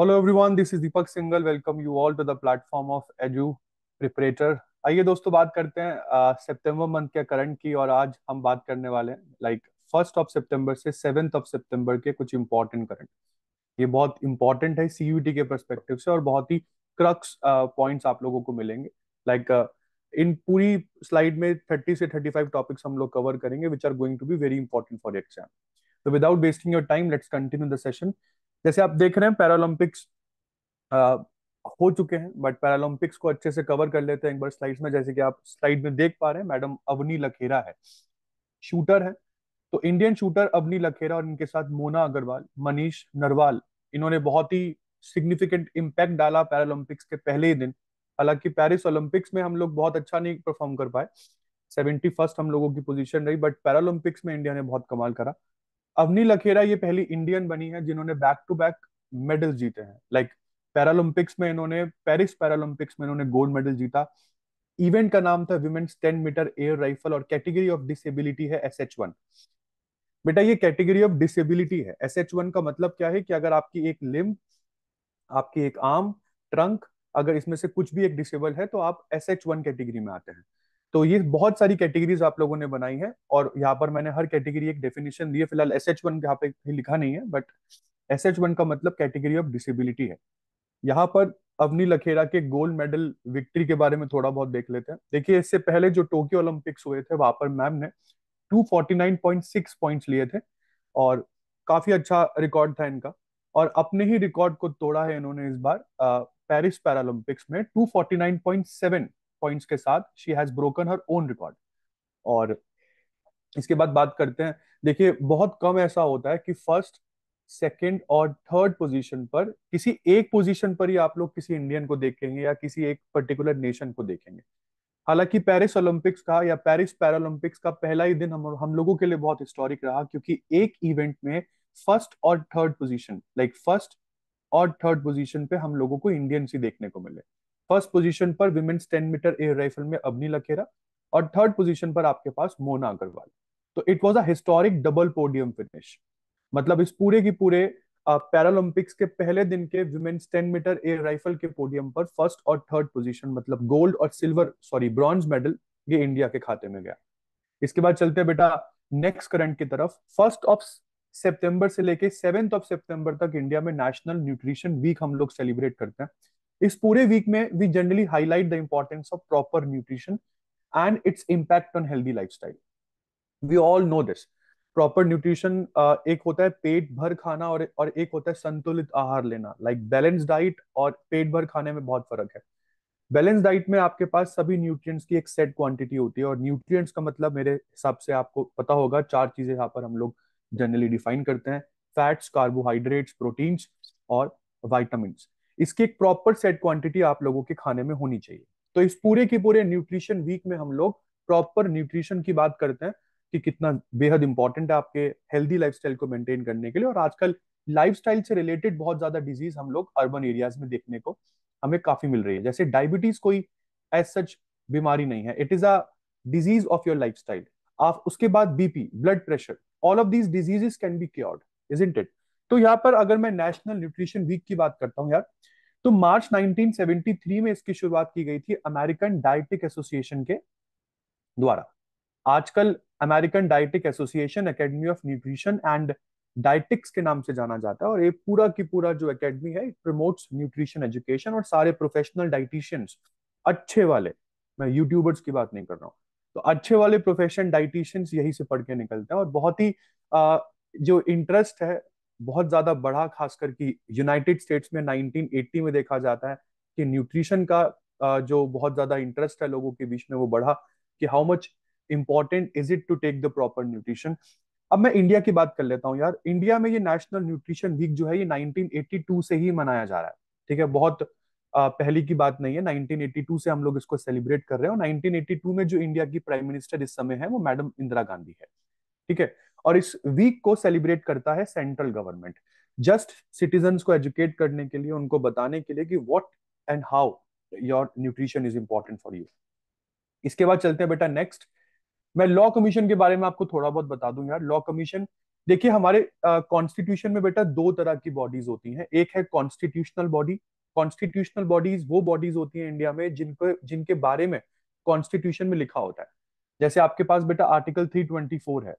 Hello everyone this is Deepak Singhal welcome you all to the platform of edu preparator आइए दोस्तों बात करते हैं सितंबर मंथ के करंट की और आज हम बात करने वाले हैं लाइक फर्स्ट ऑफ सितंबर से सेवेंथ ऑफ सितंबर के कुछ इंपॉर्टेंट करंट ये बहुत इंपॉर्टेंट है सीयूटी के परस्पेक्टिव से और बहुत ही क्रक्स पॉइंट्स uh, आप लोगों को मिलेंगे लाइक like, uh, इन पूरी स्लाइड में थर्टी से थर्टी फाइव टॉपिक्स हम लोग कवर करेंगे which are going to be very important for exam तो without wasting your time let's continue the session जैसे आप देख रहे हैं पैरालंपिक्स हो चुके हैं बट पैरालंपिक्स को अच्छे से कवर कर लेते हैं एक बार स्लाइड में जैसे कि आप स्लाइड में देख पा रहे हैं मैडम अवनी लखेरा है शूटर है तो इंडियन शूटर अवनी लखेरा और इनके साथ मोना अग्रवाल मनीष नरवाल इन्होंने बहुत ही सिग्निफिकेंट इम्पैक्ट डाला पैरालंपिक्स के पहले ही दिन हालांकि पेरिस ओलंपिक्स में हम लोग बहुत अच्छा नहीं परफॉर्म कर पाए सेवेंटी फर्स्ट हम लोगों की पोजीशन रही बट पैरालंपिक्स में इंडिया ने बहुत कमाल करा अवनी लखेरा ये पहली इंडियन बनी है जिन्होंने बैक टू बैक मेडल जीते हैं लाइक पैरालंपिक्स में इन्होंने पेरिस पैरालंपिक्स में इन्होंने गोल्ड मेडल जीता इवेंट का नाम था women's ten metre air rifle और कैटेगरी ऑफ डिसेबिलिटी है एस एच वन बेटा ये कैटेगरी ऑफ डिसेबिलिटी है एस एच वन का मतलब क्या है कि अगर आपकी एक लिम्ब आपकी एक आर्म ट्रंक अगर इसमें से कुछ भी एक डिसेबल है तो आप एस एच वन कैटेगरी में आते हैं तो ये बहुत सारी कैटेगरीज आप लोगों ने बनाई है और यहाँ पर मैंने हर कैटेगरी एक डेफिनेशन दी है फिलहाल एस एच वन यहाँ पे लिखा नहीं है बट एस एच वन का मतलब कैटेगरी ऑफ डिसेबिलिटी है यहाँ पर अवनी लखेरा के गोल्ड मेडल विक्ट्री के बारे में थोड़ा बहुत देख लेते हैं देखिए इससे पहले जो टोक्यो ओलंपिक्स हुए थे वहां पर मैम ने 249.6 पॉइंट्स लिए थे और काफी अच्छा रिकॉर्ड था इनका और अपने ही रिकॉर्ड को तोड़ा है इन्होंने इस बार पेरिस पैरालंपिक्स में 249.7 पॉइंट्स के साथ she has broken her own record और इसके बाद बात करते हैं देखिए बहुत कम ऐसा होता है कि फर्स्ट सेकंड और थर्ड पोजीशन पर किसी एक पोजीशन पर ही आप लोग किसी इंडियन को देखेंगे या किसी एक पर्टिकुलर नेशन को देखेंगे हालांकि पेरिस ओलंपिक्स का या पेरिस पैरालंपिक्स का पहला ही दिन हम हम लोगों के लिए बहुत हिस्टोरिक रहा क्योंकि एक इवेंट में फर्स्ट और थर्ड पोजीशन लाइक फर्स्ट और थर्ड पोजीशन पे हम लोगों को इंडियन ही देखने को मिले फर्स्ट पोजीशन पर women's ten metre air rifle में अबनी लखेरा और थर्ड पोजीशन पर आपके पास मोना अग्रवाल तो it was a historic double podium finish मतलब इस पूरे की पूरे पैरालंपिक्स के पहले दिन के women's ten metre air rifle के पोडियम पर फर्स्ट और थर्ड पोजीशन मतलब गोल्ड और सिल्वर सॉरी ब्रॉन्ज मेडल ये इंडिया के खाते में गया इसके बाद चलते बेटा नेक्स्ट करंट की तरफ फर्स्ट ऑफ सितंबर से लेके सेवेंथ ऑफ सितंबर तक इंडिया में नेशनल न्यूट्रिशन वीक हम लोग सेलिब्रेट करते हैं इस पूरे वीक में we generally highlight the importance of proper nutrition and its impact on healthy life we all know this proper nutrition एक होता है पेट भर खाना और और एक होता है संतुलित आहार लेना लाइक बैलेंस डाइट और पेट भर खाने में बहुत फर्क है बैलेंस डाइट में आपके पास सभी न्यूट्रिएंट्स की एक सेट क्वांटिटी होती है और न्यूट्रिएंट्स का मतलब मेरे हिसाब से आपको पता होगा चार चीजें यहाँ पर हम लोग जनरली डिफाइन करते हैं फैट्स कार्बोहाइड्रेट्स प्रोटीन्स और वाइटामस इसकी एक प्रॉपर सेट क्वांटिटी आप लोगों के खाने में होनी चाहिए तो इस पूरे के पूरे न्यूट्रिशन वीक में हम लोग प्रॉपर न्यूट्रिशन की बात करते हैं कि कितना बेहद इंपॉर्टेंट है आपके हेल्दी लाइफ को मेंटेन करने के लिए और आजकल लाइफ से रिलेटेड बहुत ज्यादा डिजीज हम लोग अर्बन एरियाज में देखने को हमें काफी मिल रही है जैसे डायबिटीज कोई एज सच बीमारी नहीं है it is a disease of your life आप उसके बाद BP blood pressure all of these diseases can be cured is it तो यहाँ पर अगर मैं नेशनल न्यूट्रिशन वीक की बात करता हूँ यार तो मार्च 1973 में इसकी शुरुआत की गई थी अमेरिकन डायटिक एसोसिएशन के द्वारा आजकल American dietetic association academy of nutrition and dietetics के नाम से जाना जाता है और ये पूरा की पूरा जो एकेडमी है प्रमोट्स न्यूट्रिशन एजुकेशन और सारे प्रोफेशनल डाइटिशियंस अच्छे वाले मैं यूट्यूबर्स की बात नहीं कर रहा हूँ तो अच्छे वाले प्रोफेशन डाइटिशियंस यही से पढ़ के निकलते हैं और बहुत ही आ, जो इंटरेस्ट है बहुत ज्यादा बढ़ा खास करके यूनाइटेड स्टेट्स में 1980 में देखा जाता है कि न्यूट्रिशन का जो बहुत ज्यादा इंटरेस्ट है लोगों के बीच में वो बढ़ा कि how much important is it to take the proper nutrition अब मैं इंडिया की बात कर लेता हूँ यार इंडिया में ये नेशनल न्यूट्रिशन वीक जो है ये 1982 से ही मनाया जा रहा है ठीक है बहुत पहली की बात नहीं है 1982 से हम लोग इसको सेलिब्रेट कर रहे हैं और 1982 में जो इंडिया की प्राइम मिनिस्टर इस समय है वो मैडम इंदिरा गांधी है ठीक है और इस वीक को सेलिब्रेट करता है सेंट्रल गवर्नमेंट जस्ट सिटीजन को एजुकेट करने के लिए उनको बताने के लिए कि what and how your nutrition is important for you इसके बाद चलते हैं बेटा नेक्स्ट मैं लॉ कमीशन के बारे में आपको थोड़ा बहुत बता दूं यार लॉ कमीशन देखिए हमारे कॉन्स्टिट्यूशन uh, में बेटा दो तरह की बॉडीज होती हैं एक है कॉन्स्टिट्यूशनल बॉडी कॉन्स्टिट्यूशनल बॉडीज वो बॉडीज होती हैं इंडिया में जिनको जिनके बारे में कॉन्स्टिट्यूशन में लिखा होता है जैसे आपके पास बेटा आर्टिकल थ्री है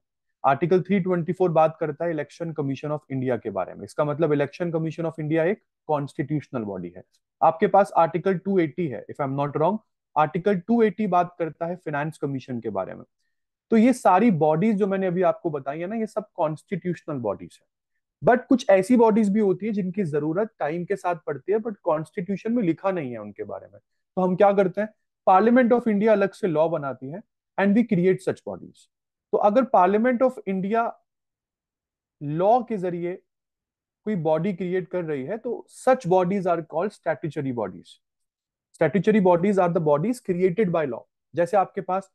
आर्टिकल 324 बात करता है इलेक्शन कमीशन ऑफ इंडिया के बारे में इसका मतलब इलेक्शन कमीशन ऑफ इंडिया एक कॉन्स्टिट्यूशनल बॉडी है आपके पास आर्टिकल 280 है if I am not wrong article 280 बात करता है फाइनेंस कमीशन के बारे में तो ये सारी बॉडीज जो मैंने अभी आपको बताई है ना ये सब कॉन्स्टिट्यूशनल बॉडीज है बट कुछ ऐसी बॉडीज भी होती है जिनकी जरूरत टाइम के साथ पड़ती है बट कॉन्स्टिट्यूशन में लिखा नहीं है उनके बारे में तो हम क्या करते हैं पार्लियामेंट ऑफ इंडिया अलग से लॉ बनाती है and we create such bodies तो अगर पार्लियामेंट ऑफ इंडिया लॉ के जरिए कोई बॉडी क्रिएट कर रही है तो such bodies are called statutory bodies statutory bodies are the bodies created by law जैसे आपके पास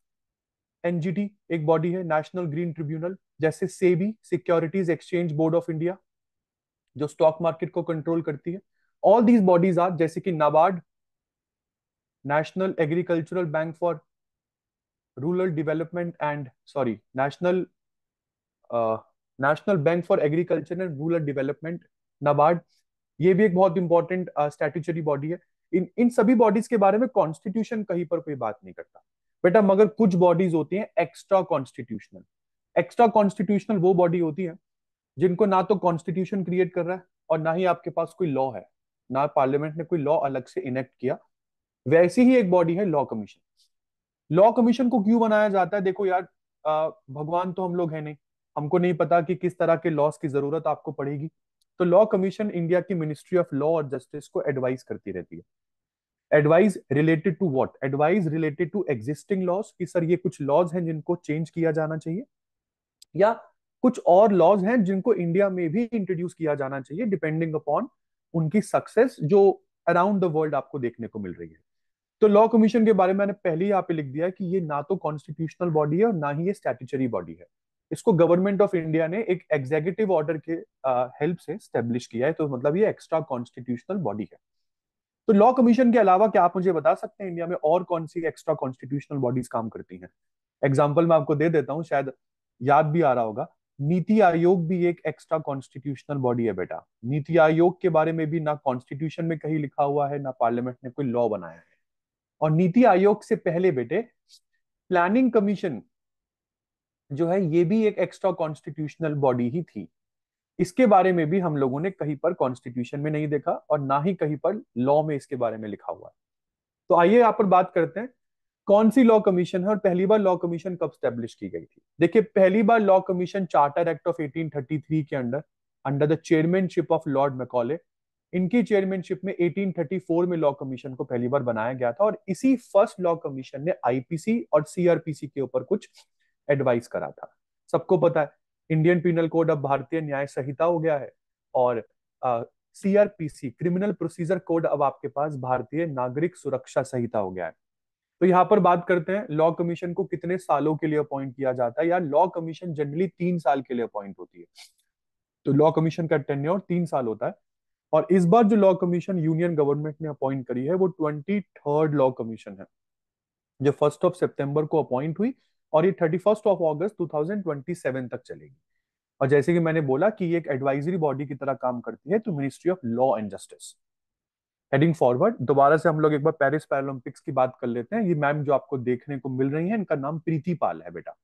एनजीटी एक बॉडी है नेशनल ग्रीन ट्रिब्यूनल जैसे SEBI securities exchange board of India जो स्टॉक मार्केट को कंट्रोल करती है ऑल दीज बॉडीज आर जैसे कि NABARD national agricultural bank for rural development and sorry national uh, national bank for agriculture and rural development NABARD ये भी एक बहुत इंपॉर्टेंट स्टेटरी बॉडी है इन इन सभी बॉडीज के बारे में कॉन्स्टिट्यूशन कहीं पर कोई बात नहीं करता बेटा मगर कुछ बॉडीज होती हैं एक्स्ट्रा कॉन्स्टिट्यूशनल एक्स्ट्रा कॉन्स्टिट्यूशनल वो बॉडी होती है जिनको ना तो कॉन्स्टिट्यूशन क्रिएट कर रहा है और ना ही आपके पास कोई लॉ है ना पार्लियामेंट ने कोई लॉ अलग से इनेक्ट किया वैसी ही एक बॉडी है लॉ कमीशन लॉ कमीशन को क्यों बनाया जाता है देखो यार भगवान तो हम लोग है नहीं हमको नहीं पता कि किस तरह के लॉस की जरूरत आपको पड़ेगी तो लॉ कमीशन इंडिया की मिनिस्ट्री ऑफ लॉ और जस्टिस को एडवाइस करती रहती है advice related to what advice related to existing laws कि सर ये कुछ लॉज हैं जिनको चेंज किया जाना चाहिए या कुछ और लॉज हैं जिनको इंडिया में भी इंट्रोड्यूस किया जाना चाहिए डिपेंडिंग अपॉन उनकी सक्सेस जो अराउंड द वर्ल्ड आपको देखने को मिल रही है तो लॉ कमीशन के बारे में मैंने पहले ही यहाँ पे लिख दिया कि ये ना तो कॉन्स्टिट्यूशनल बॉडी है और ना ही ये स्टैट्यूटरी बॉडी है इसको गवर्नमेंट ऑफ इंडिया ने एक एग्जीक्यूटिव ऑर्डर के हेल्प से स्टेब्लिश किया है तो मतलब ये एक्स्ट्रा कॉन्स्टिट्यूशनल बॉडी है तो लॉ कमीशन के अलावा क्या आप मुझे बता सकते हैं इंडिया में और कौन सी एक्स्ट्रा कॉन्स्टिट्यूशनल बॉडीज काम करती हैं एग्जाम्पल मैं आपको दे देता हूँ शायद याद भी आ रहा होगा नीति आयोग भी एक एक्स्ट्रा कॉन्स्टिट्यूशनल बॉडी है बेटा नीति आयोग के बारे में भी ना कॉन्स्टिट्यूशन में कहीं लिखा हुआ है ना पार्लियामेंट ने कोई लॉ बनाया है और नीति आयोग से पहले बेटे प्लानिंग कमीशन जो है ये भी एक एक्स्ट्रा कॉन्स्टिट्यूशनल बॉडी ही थी इसके बारे में भी हम लोगों ने कहीं पर कॉन्स्टिट्यूशन में नहीं देखा और ना ही कहीं पर लॉ में इसके बारे में लिखा हुआ है तो आइए यहां पर बात करते हैं कौन सी लॉ कमीशन है और पहली बार लॉ कमीशन कब स्टेब्लिश की गई थी देखिए पहली बार law commission charter act of 1833 के under under the chairmanship of Lord Macaulay इनकी चेयरमैनशिप में 1834 में लॉ कमीशन को पहली बार बनाया गया था और इसी फर्स्ट लॉ कमीशन ने आईपीसी और सीआरपीसी के ऊपर कुछ एडवाइस करा था सबको पता है इंडियन पिनल कोड अब भारतीय न्याय संहिता हो गया है और सीआरपीसी क्रिमिनल प्रोसीजर कोड अब आपके पास भारतीय नागरिक सुरक्षा संहिता हो गया है तो यहाँ पर बात करते हैं लॉ कमीशन को कितने सालों के लिए अपॉइंट किया जाता है या लॉ कमीशन जनरली तीन साल के लिए अपॉइंट होती है तो लॉ कमीशन का टेन्योर तीन साल होता है और इस बार जो लॉ कमीशन यूनियन गवर्नमेंट ने अपॉइंट करी है वो ट्वेंटी थर्ड लॉ कमीशन है जो फर्स्ट ऑफ सितंबर को अपॉइंट हुई और ये thirty first of August two thousand twenty seven तक चलेगी और जैसे कि मैंने बोला कि ये एक एडवाइजरी बॉडी की तरह काम करती है तो ministry of law and justice heading forward दोबारा से हम लोग एक बार पेरिस पैरोलंपिक्स की बात कर लेते हैं ये मैम जो आपको देखने को मिल रही है इनका नाम प्रीति पाल है बेटा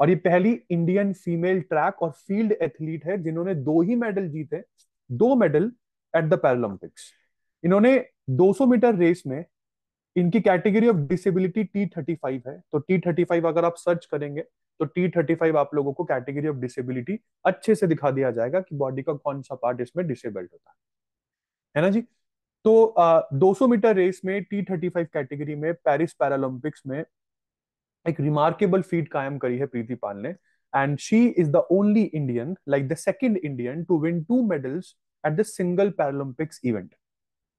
और ये पहली इंडियन फीमेल ट्रैक और फील्ड एथलीट है जिन्होंने दो ही मेडल जीते दो मेडल एट द पैरालंपिक्स इन्होंने 200 मीटर रेस में इनकी category of disability T thirty five है तो टी थर्टी फाइव अगर आप सर्च करेंगे तो टी थर्टी फाइव आप लोगों को कैटेगरी ऑफ डिसेबिलिटी अच्छे से दिखा दिया जाएगा कि बॉडी का कौन सा पार्ट इसमें डिसेबल्ड होता है है ना जी तो आ, 200 मीटर रेस में टी थर्टी फाइव कैटेगरी में पेरिस पैरालंपिक्स में एक रिमार्केबल फीट कायम करी है प्रीति पाल ने and she is the only Indian like the second Indian to win two medals at the single Paralympics event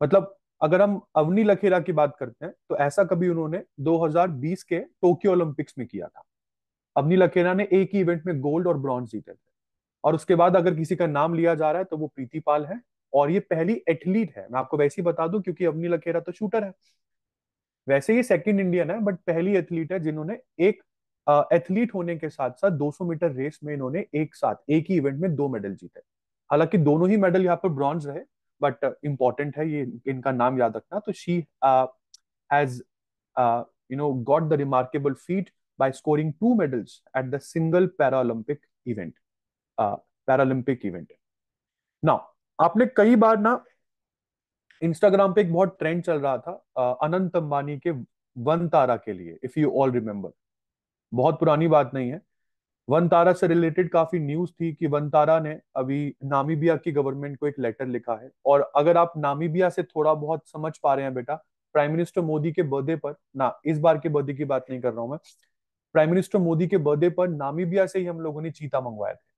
मतलब अगर हम अवनी लखेरा की बात करते हैं तो ऐसा कभी उन्होंने 2020 के टोक्यो ओलंपिक्स में किया था अवनी लखेरा ने एक ही इवेंट में गोल्ड और ब्रॉन्ज जीते थे और उसके बाद अगर किसी का नाम लिया जा रहा है तो वो प्रीति पाल है और ये पहली एथलीट है मैं आपको वैसे ही बता दूं क्योंकि अवनी लखेरा तो शूटर है वैसे ये सेकेंड इंडियन है बट पहली एथलीट है जिन्होंने एक एथलीट होने के साथ साथ 200 मीटर रेस में इन्होंने एक साथ एक ही इवेंट में दो मेडल जीते हालांकि दोनों ही मेडल यहाँ पर ब्रॉन्ज रहे बट इम्पॉर्टेंट uh, है ये इनका नाम याद रखना तो she has you know got the remarkable feat by scoring two medals at the single Paralympic event Uh, Paralympic ना आपने कई बार ना इंस्टाग्राम पे एक बहुत ट्रेंड चल रहा था uh, अनंत अंबानी के वन तारा के लिए इफ यू ऑल रिमेम्बर बहुत पुरानी बात नहीं है वन तारा से रिलेटेड काफी न्यूज थी कि तारा ने अभी नामीबिया की गवर्नमेंट को एक लेटर लिखा है और अगर आप नामीबिया से थोड़ा बहुत समझ पा रहे हैं बेटा प्राइम मिनिस्टर मोदी के बर्थडे पर ना इस बार के बर्थडे की बात नहीं कर रहा हूं मैं प्राइम मिनिस्टर मोदी के बर्थडे पर नामीबिया से ही हम लोगों ने चीता मंगवाए थे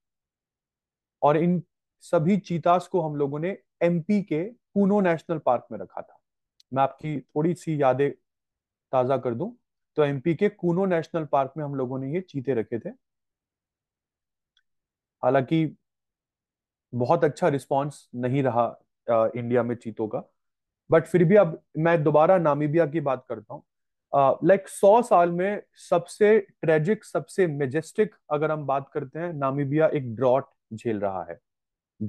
और इन सभी चीतास को हम लोगों ने एमपी के पूनो नेशनल पार्क में रखा था मैं आपकी थोड़ी सी यादें ताजा कर दूं तो एमपी के कूनो नेशनल पार्क में हम लोगों ने ये चीते रखे थे हालांकि बहुत अच्छा रिस्पॉन्स नहीं रहा आ, इंडिया में चीतों का बट फिर भी अब मैं दोबारा नामीबिया की बात करता हूँ लाइक सौ साल में सबसे ट्रेजिक सबसे मेजेस्टिक अगर हम बात करते हैं नामीबिया एक ड्रॉट झेल रहा है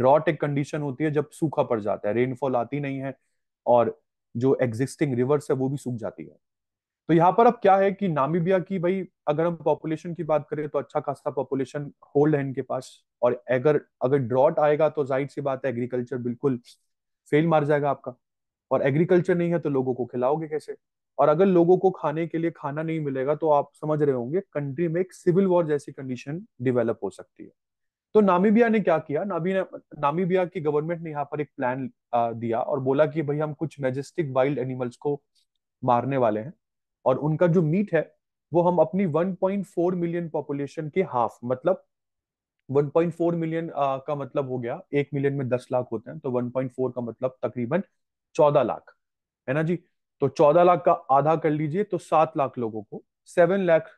ड्रॉट एक कंडीशन होती है जब सूखा पड़ जाता है रेनफॉल आती नहीं है और जो एग्जिस्टिंग रिवर्स है वो भी सूख जाती है तो यहाँ पर अब क्या है कि नामीबिया की भाई अगर हम पॉपुलेशन की बात करें तो अच्छा खासा पॉपुलेशन होल्ड है इनके पास और अगर अगर ड्रॉट आएगा तो जाहिर सी बात है एग्रीकल्चर बिल्कुल फेल मार जाएगा आपका और एग्रीकल्चर नहीं है तो लोगों को खिलाओगे कैसे और अगर लोगों को खाने के लिए खाना नहीं मिलेगा तो आप समझ रहे होंगे कंट्री में एक सिविल वॉर जैसी कंडीशन डिवेलप हो सकती है तो नामीबिया ने क्या किया नामीबिया नामीबिया की गवर्नमेंट ने यहाँ पर एक प्लान दिया और बोला कि भाई हम कुछ मेजेस्टिक वाइल्ड एनिमल्स को मारने वाले हैं और उनका जो मीट है वो हम अपनी 1.4 मिलियन पॉपुलेशन के हाफ मतलब 1.4 मिलियन का मतलब हो गया एक मिलियन में दस लाख होते हैं तो 1.4 का मतलब तकरीबन चौदह लाख है ना जी तो चौदह लाख का आधा कर लीजिए तो सात लाख लोगों को सेवन लाख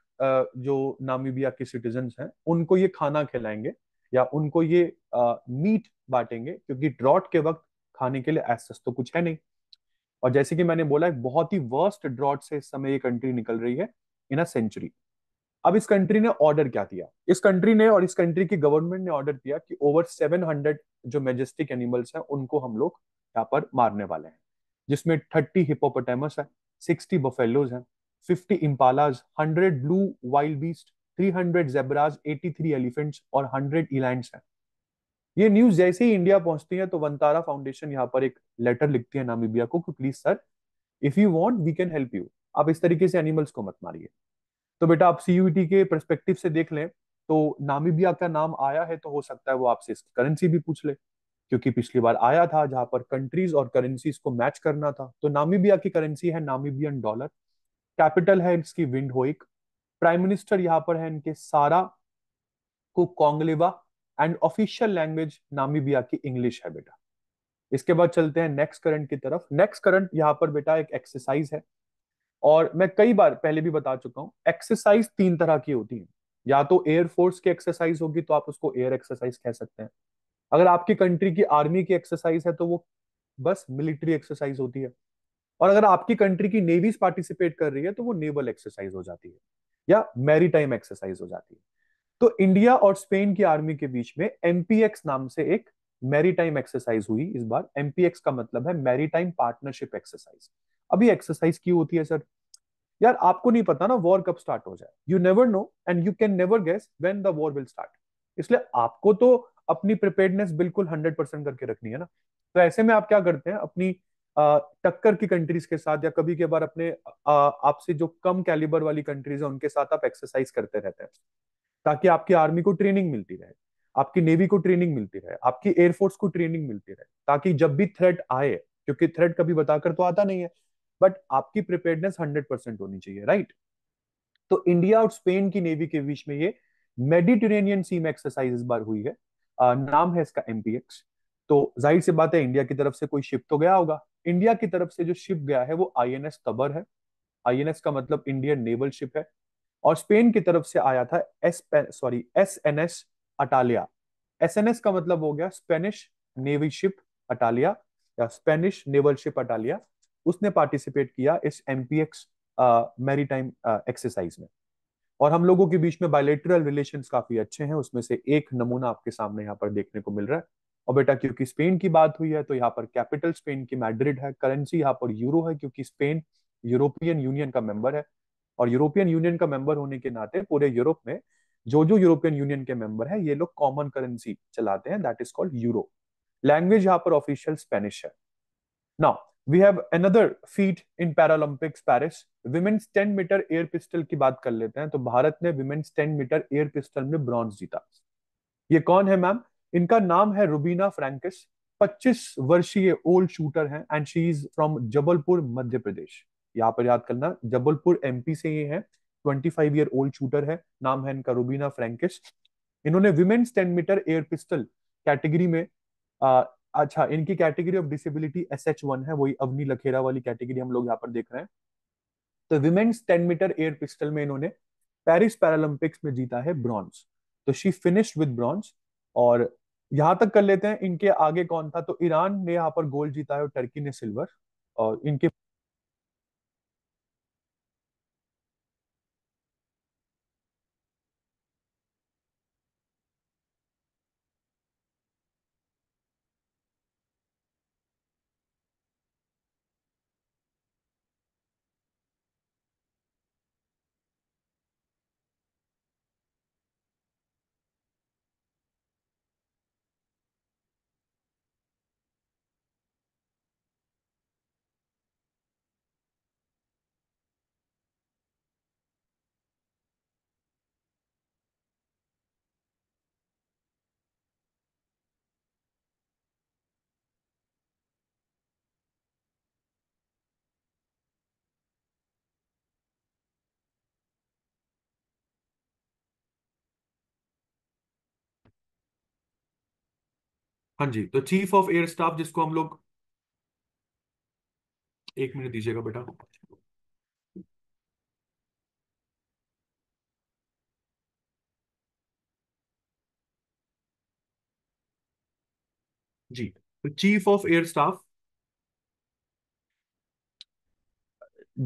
जो नामीबिया के सिटीजन हैं उनको ये खाना खिलाएंगे या उनको ये मीट बांटेंगे क्योंकि ड्रॉट के वक्त खाने के लिए एस तो कुछ है नहीं और जैसे कि मैंने बोला बहुत ही वर्स्ट ड्रॉट से इस समय ये कंट्री निकल रही है इन अ सेंचुरी अब इस कंट्री ने ऑर्डर क्या दिया इस कंट्री ने और इस कंट्री की गवर्नमेंट ने ऑर्डर दिया कि ओवर 700 जो मेजेस्टिक एनिमल्स हैं उनको हम लोग यहाँ पर मारने वाले हैं जिसमें 30 हिपोपोटेमस है 60 बफेलोज हैं 50 impalas 100 blue wildebeest 300 zebras 83 elephants और 100 इलाइंट्स हैं ये न्यूज जैसे ही इंडिया पहुंचती है तो वंतारा फाउंडेशन यहाँ पर एक लेटर लिखती है नामीबिया को कि please sir if you want we can help you आप इस तरीके से एनिमल्स को मत मारिए तो बेटा आप सीयूटी e के परस्पेक्टिव से देख लें तो नामीबिया का नाम आया है तो हो सकता है वो आपसे इसकी करेंसी भी पूछ ले क्योंकि पिछली बार आया था जहां पर कंट्रीज और करेंसीज को मैच करना था तो नामीबिया की करेंसी है नामीबियन डॉलर कैपिटल है इसकी विंड प्राइम मिनिस्टर यहाँ पर है इनके सारा को कोंगलेवा एंड ऑफिशियल लैंग्वेज नामीबिया की इंग्लिश है बेटा इसके बाद चलते हैं नेक्स्ट करंट की तरफ नेक्स्ट करंट यहाँ पर बेटा एक एक्सरसाइज है और मैं कई बार पहले भी बता चुका हूँ एक्सरसाइज तीन तरह की होती है या तो एयरफोर्स की एक्सरसाइज होगी तो आप उसको एयर एक्सरसाइज कह सकते हैं अगर आपकी कंट्री की आर्मी की एक्सरसाइज है तो वो बस मिलिट्री एक्सरसाइज होती है और अगर आपकी कंट्री की नेवीज पार्टिसिपेट कर रही है तो वो नेवल एक्सरसाइज हो जाती है या मैरी एक्सरसाइज हो जाती है तो इंडिया और स्पेन की आर्मी के बीच में एमपीएक्स नाम से एक मैरीटाइम एक्सरसाइज हुई इस बार एमपीएक्स का मतलब है मैरीटाइम पार्टनरशिप एक्सरसाइज अभी एक्सरसाइज क्यों होती है सर यार आपको नहीं पता ना वॉर कब स्टार्ट हो जाए you never know and you can never guess when the war will start इसलिए आपको तो अपनी प्रिपेयर्डनेस बिल्कुल हंड्रेड परसेंट करके रखनी है ना तो ऐसे में आप क्या करते हैं अपनी टक्कर की कंट्रीज के साथ या कभी के बार अपने आपसे जो कम कैलिबर वाली कंट्रीज है उनके साथ आप एक्सरसाइज करते रहते हैं ताकि आपकी आर्मी को ट्रेनिंग मिलती रहे आपकी नेवी को ट्रेनिंग मिलती रहे आपकी एयरफोर्स को ट्रेनिंग मिलती रहे ताकि जब भी थ्रेट आए क्योंकि थ्रेट कभी बताकर तो आता नहीं है बट आपकी प्रिपेयरनेस हंड्रेड परसेंट होनी चाहिए राइट तो इंडिया और स्पेन की नेवी के बीच में ये मेडिटेरेनियन सी में एक्सरसाइज इस बार हुई है आ, नाम है इसका एमपीएक्स तो जाहिर सी बात है इंडिया की तरफ से कोई शिप तो गया होगा इंडिया की तरफ से जो शिप गया है वो आईएनएस तबर है आई का मतलब इंडियन नेवल शिप है और स्पेन की तरफ से आया था S sorry S N S Atalaya S N S का मतलब हो गया स्पेनिश नेवी शिप अटालिया या स्पेनिश नेवल शिप अटालिया उसने पार्टिसिपेट किया इस एमपीएक्स मैरीटाइम एक्सरसाइज में और हम लोगों के बीच में बायोलेटरल रिलेशन काफी अच्छे हैं उसमें से एक नमूना आपके सामने यहाँ पर देखने को मिल रहा है और बेटा क्योंकि स्पेन की बात हुई है तो यहाँ पर कैपिटल स्पेन की मैड्रिड है करेंसी यहाँ पर यूरो है क्योंकि स्पेन यूरोपियन यूनियन का मेंबर है और यूरोपियन यूनियन का मेंबर होने के नाते पूरे यूरोप में जो जो यूरोपियन यूनियन के मेंबर है ये लोग कॉमन करेंसी चलाते हैं that is called euro language यहाँ पर ऑफिशियल स्पेनिश है now we have another feat in Paralympics Paris women's ten metre air pistol की बात कर लेते हैं तो भारत ने women's ten metre air pistol में ब्रॉन्ज जीता ये कौन है मैम इनका नाम है रुबीना फ्रेंकिस 25 वर्षीय ओल्ड शूटर हैं and she is from Jabalpur Madhya Pradesh यहाँ पर याद करना जबलपुर एमपी से ये है twenty five year old shooter है नाम है इनका रूबीना फ्रेंकिस्ट इन्होंने women's ten metre air pistol category में आ, अच्छा इनकी category of disability S H one है वही अवनि लखेरा वाली कैटेगरी हम लोग यहाँ पर देख रहे हैं तो women's ten metre air pistol में इन्होंने पेरिस पैरालंपिक्स में जीता है ब्रॉन्ज तो शी फिनिश विद ब्रॉन्ज और यहां तक कर लेते हैं इनके आगे कौन था तो ईरान ने यहाँ पर गोल्ड जीता है और टर्की ने सिल्वर और इनके हाँ जी तो चीफ ऑफ एयर स्टाफ जिसको हम लोग एक मिनट दीजिएगा बेटा जी तो चीफ ऑफ एयर स्टाफ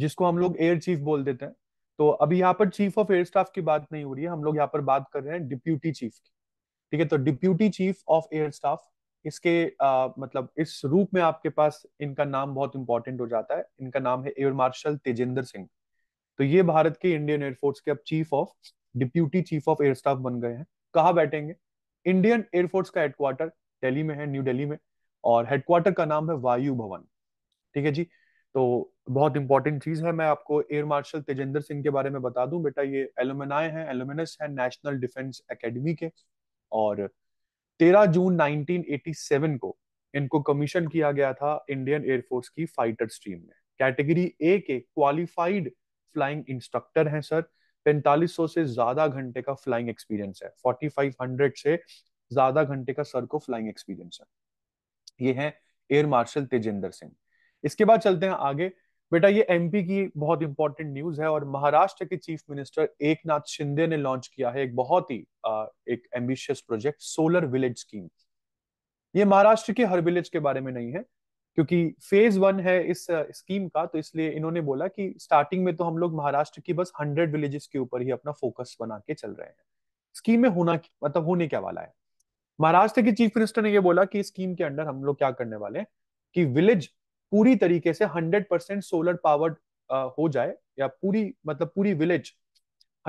जिसको हम लोग एयर चीफ बोल देते हैं तो अभी यहाँ पर चीफ ऑफ एयर स्टाफ की बात नहीं हो रही है हम लोग यहाँ पर बात कर रहे हैं डिप्यूटी चीफ की ठीक है तो deputy chief of air staff इसके आ, मतलब इस रूप में आपके पास इनका नाम बहुत इंपॉर्टेंट हो जाता है इनका नाम है एयर मार्शल तेजेंद्र सिंह तो ये भारत के इंडियन एयरफोर्स के अब chief of deputy chief of air staff बन गए हैं कहा बैठेंगे इंडियन एयरफोर्स का हेडक्वार्टर दिल्ली में है न्यू दिल्ली में और हेडक्वार्टर का नाम है वायु भवन ठीक है जी तो बहुत इंपॉर्टेंट चीज है मैं आपको एयर मार्शल तेजेंद्र सिंह के बारे में बता दूं बेटा ये एलोमेनाए हैं एलुमिनस हैं नेशनल डिफेंस एकेडमी के और तेरह जून 1987 को इनको कमीशन किया गया था इंडियन एयरफोर्स की फाइटर स्ट्रीम में कैटेगरी ए के क्वालिफाइड फ्लाइंग इंस्ट्रक्टर हैं सर 4500 से ज्यादा घंटे का फ्लाइंग एक्सपीरियंस है 4500 से ज्यादा घंटे का सर को फ्लाइंग एक्सपीरियंस है ये हैं एयर मार्शल तेजेंद्र सिंह इसके बाद चलते हैं आगे बेटा ये एमपी की बहुत इंपॉर्टेंट न्यूज है और महाराष्ट्र के चीफ मिनिस्टर एक नाथ शिंदे ने लॉन्च किया है एक बहुत ही एक ambitious project solar village scheme ये महाराष्ट्र के हर विलेज के बारे में नहीं है क्योंकि फेज वन है इस स्कीम का तो इसलिए इन्होंने बोला कि स्टार्टिंग में तो हम लोग महाराष्ट्र की बस हंड्रेड विलेजेस के ऊपर ही अपना फोकस बना के चल रहे हैं स्कीम में होना मतलब होने क्या वाला है महाराष्ट्र के चीफ मिनिस्टर ने यह बोला कि स्कीम के अंडर हम लोग क्या करने वाले हैं कि विलेज पूरी तरीके से 100 परसेंट सोलर पावर्ड हो जाए या पूरी मतलब पूरी विलेज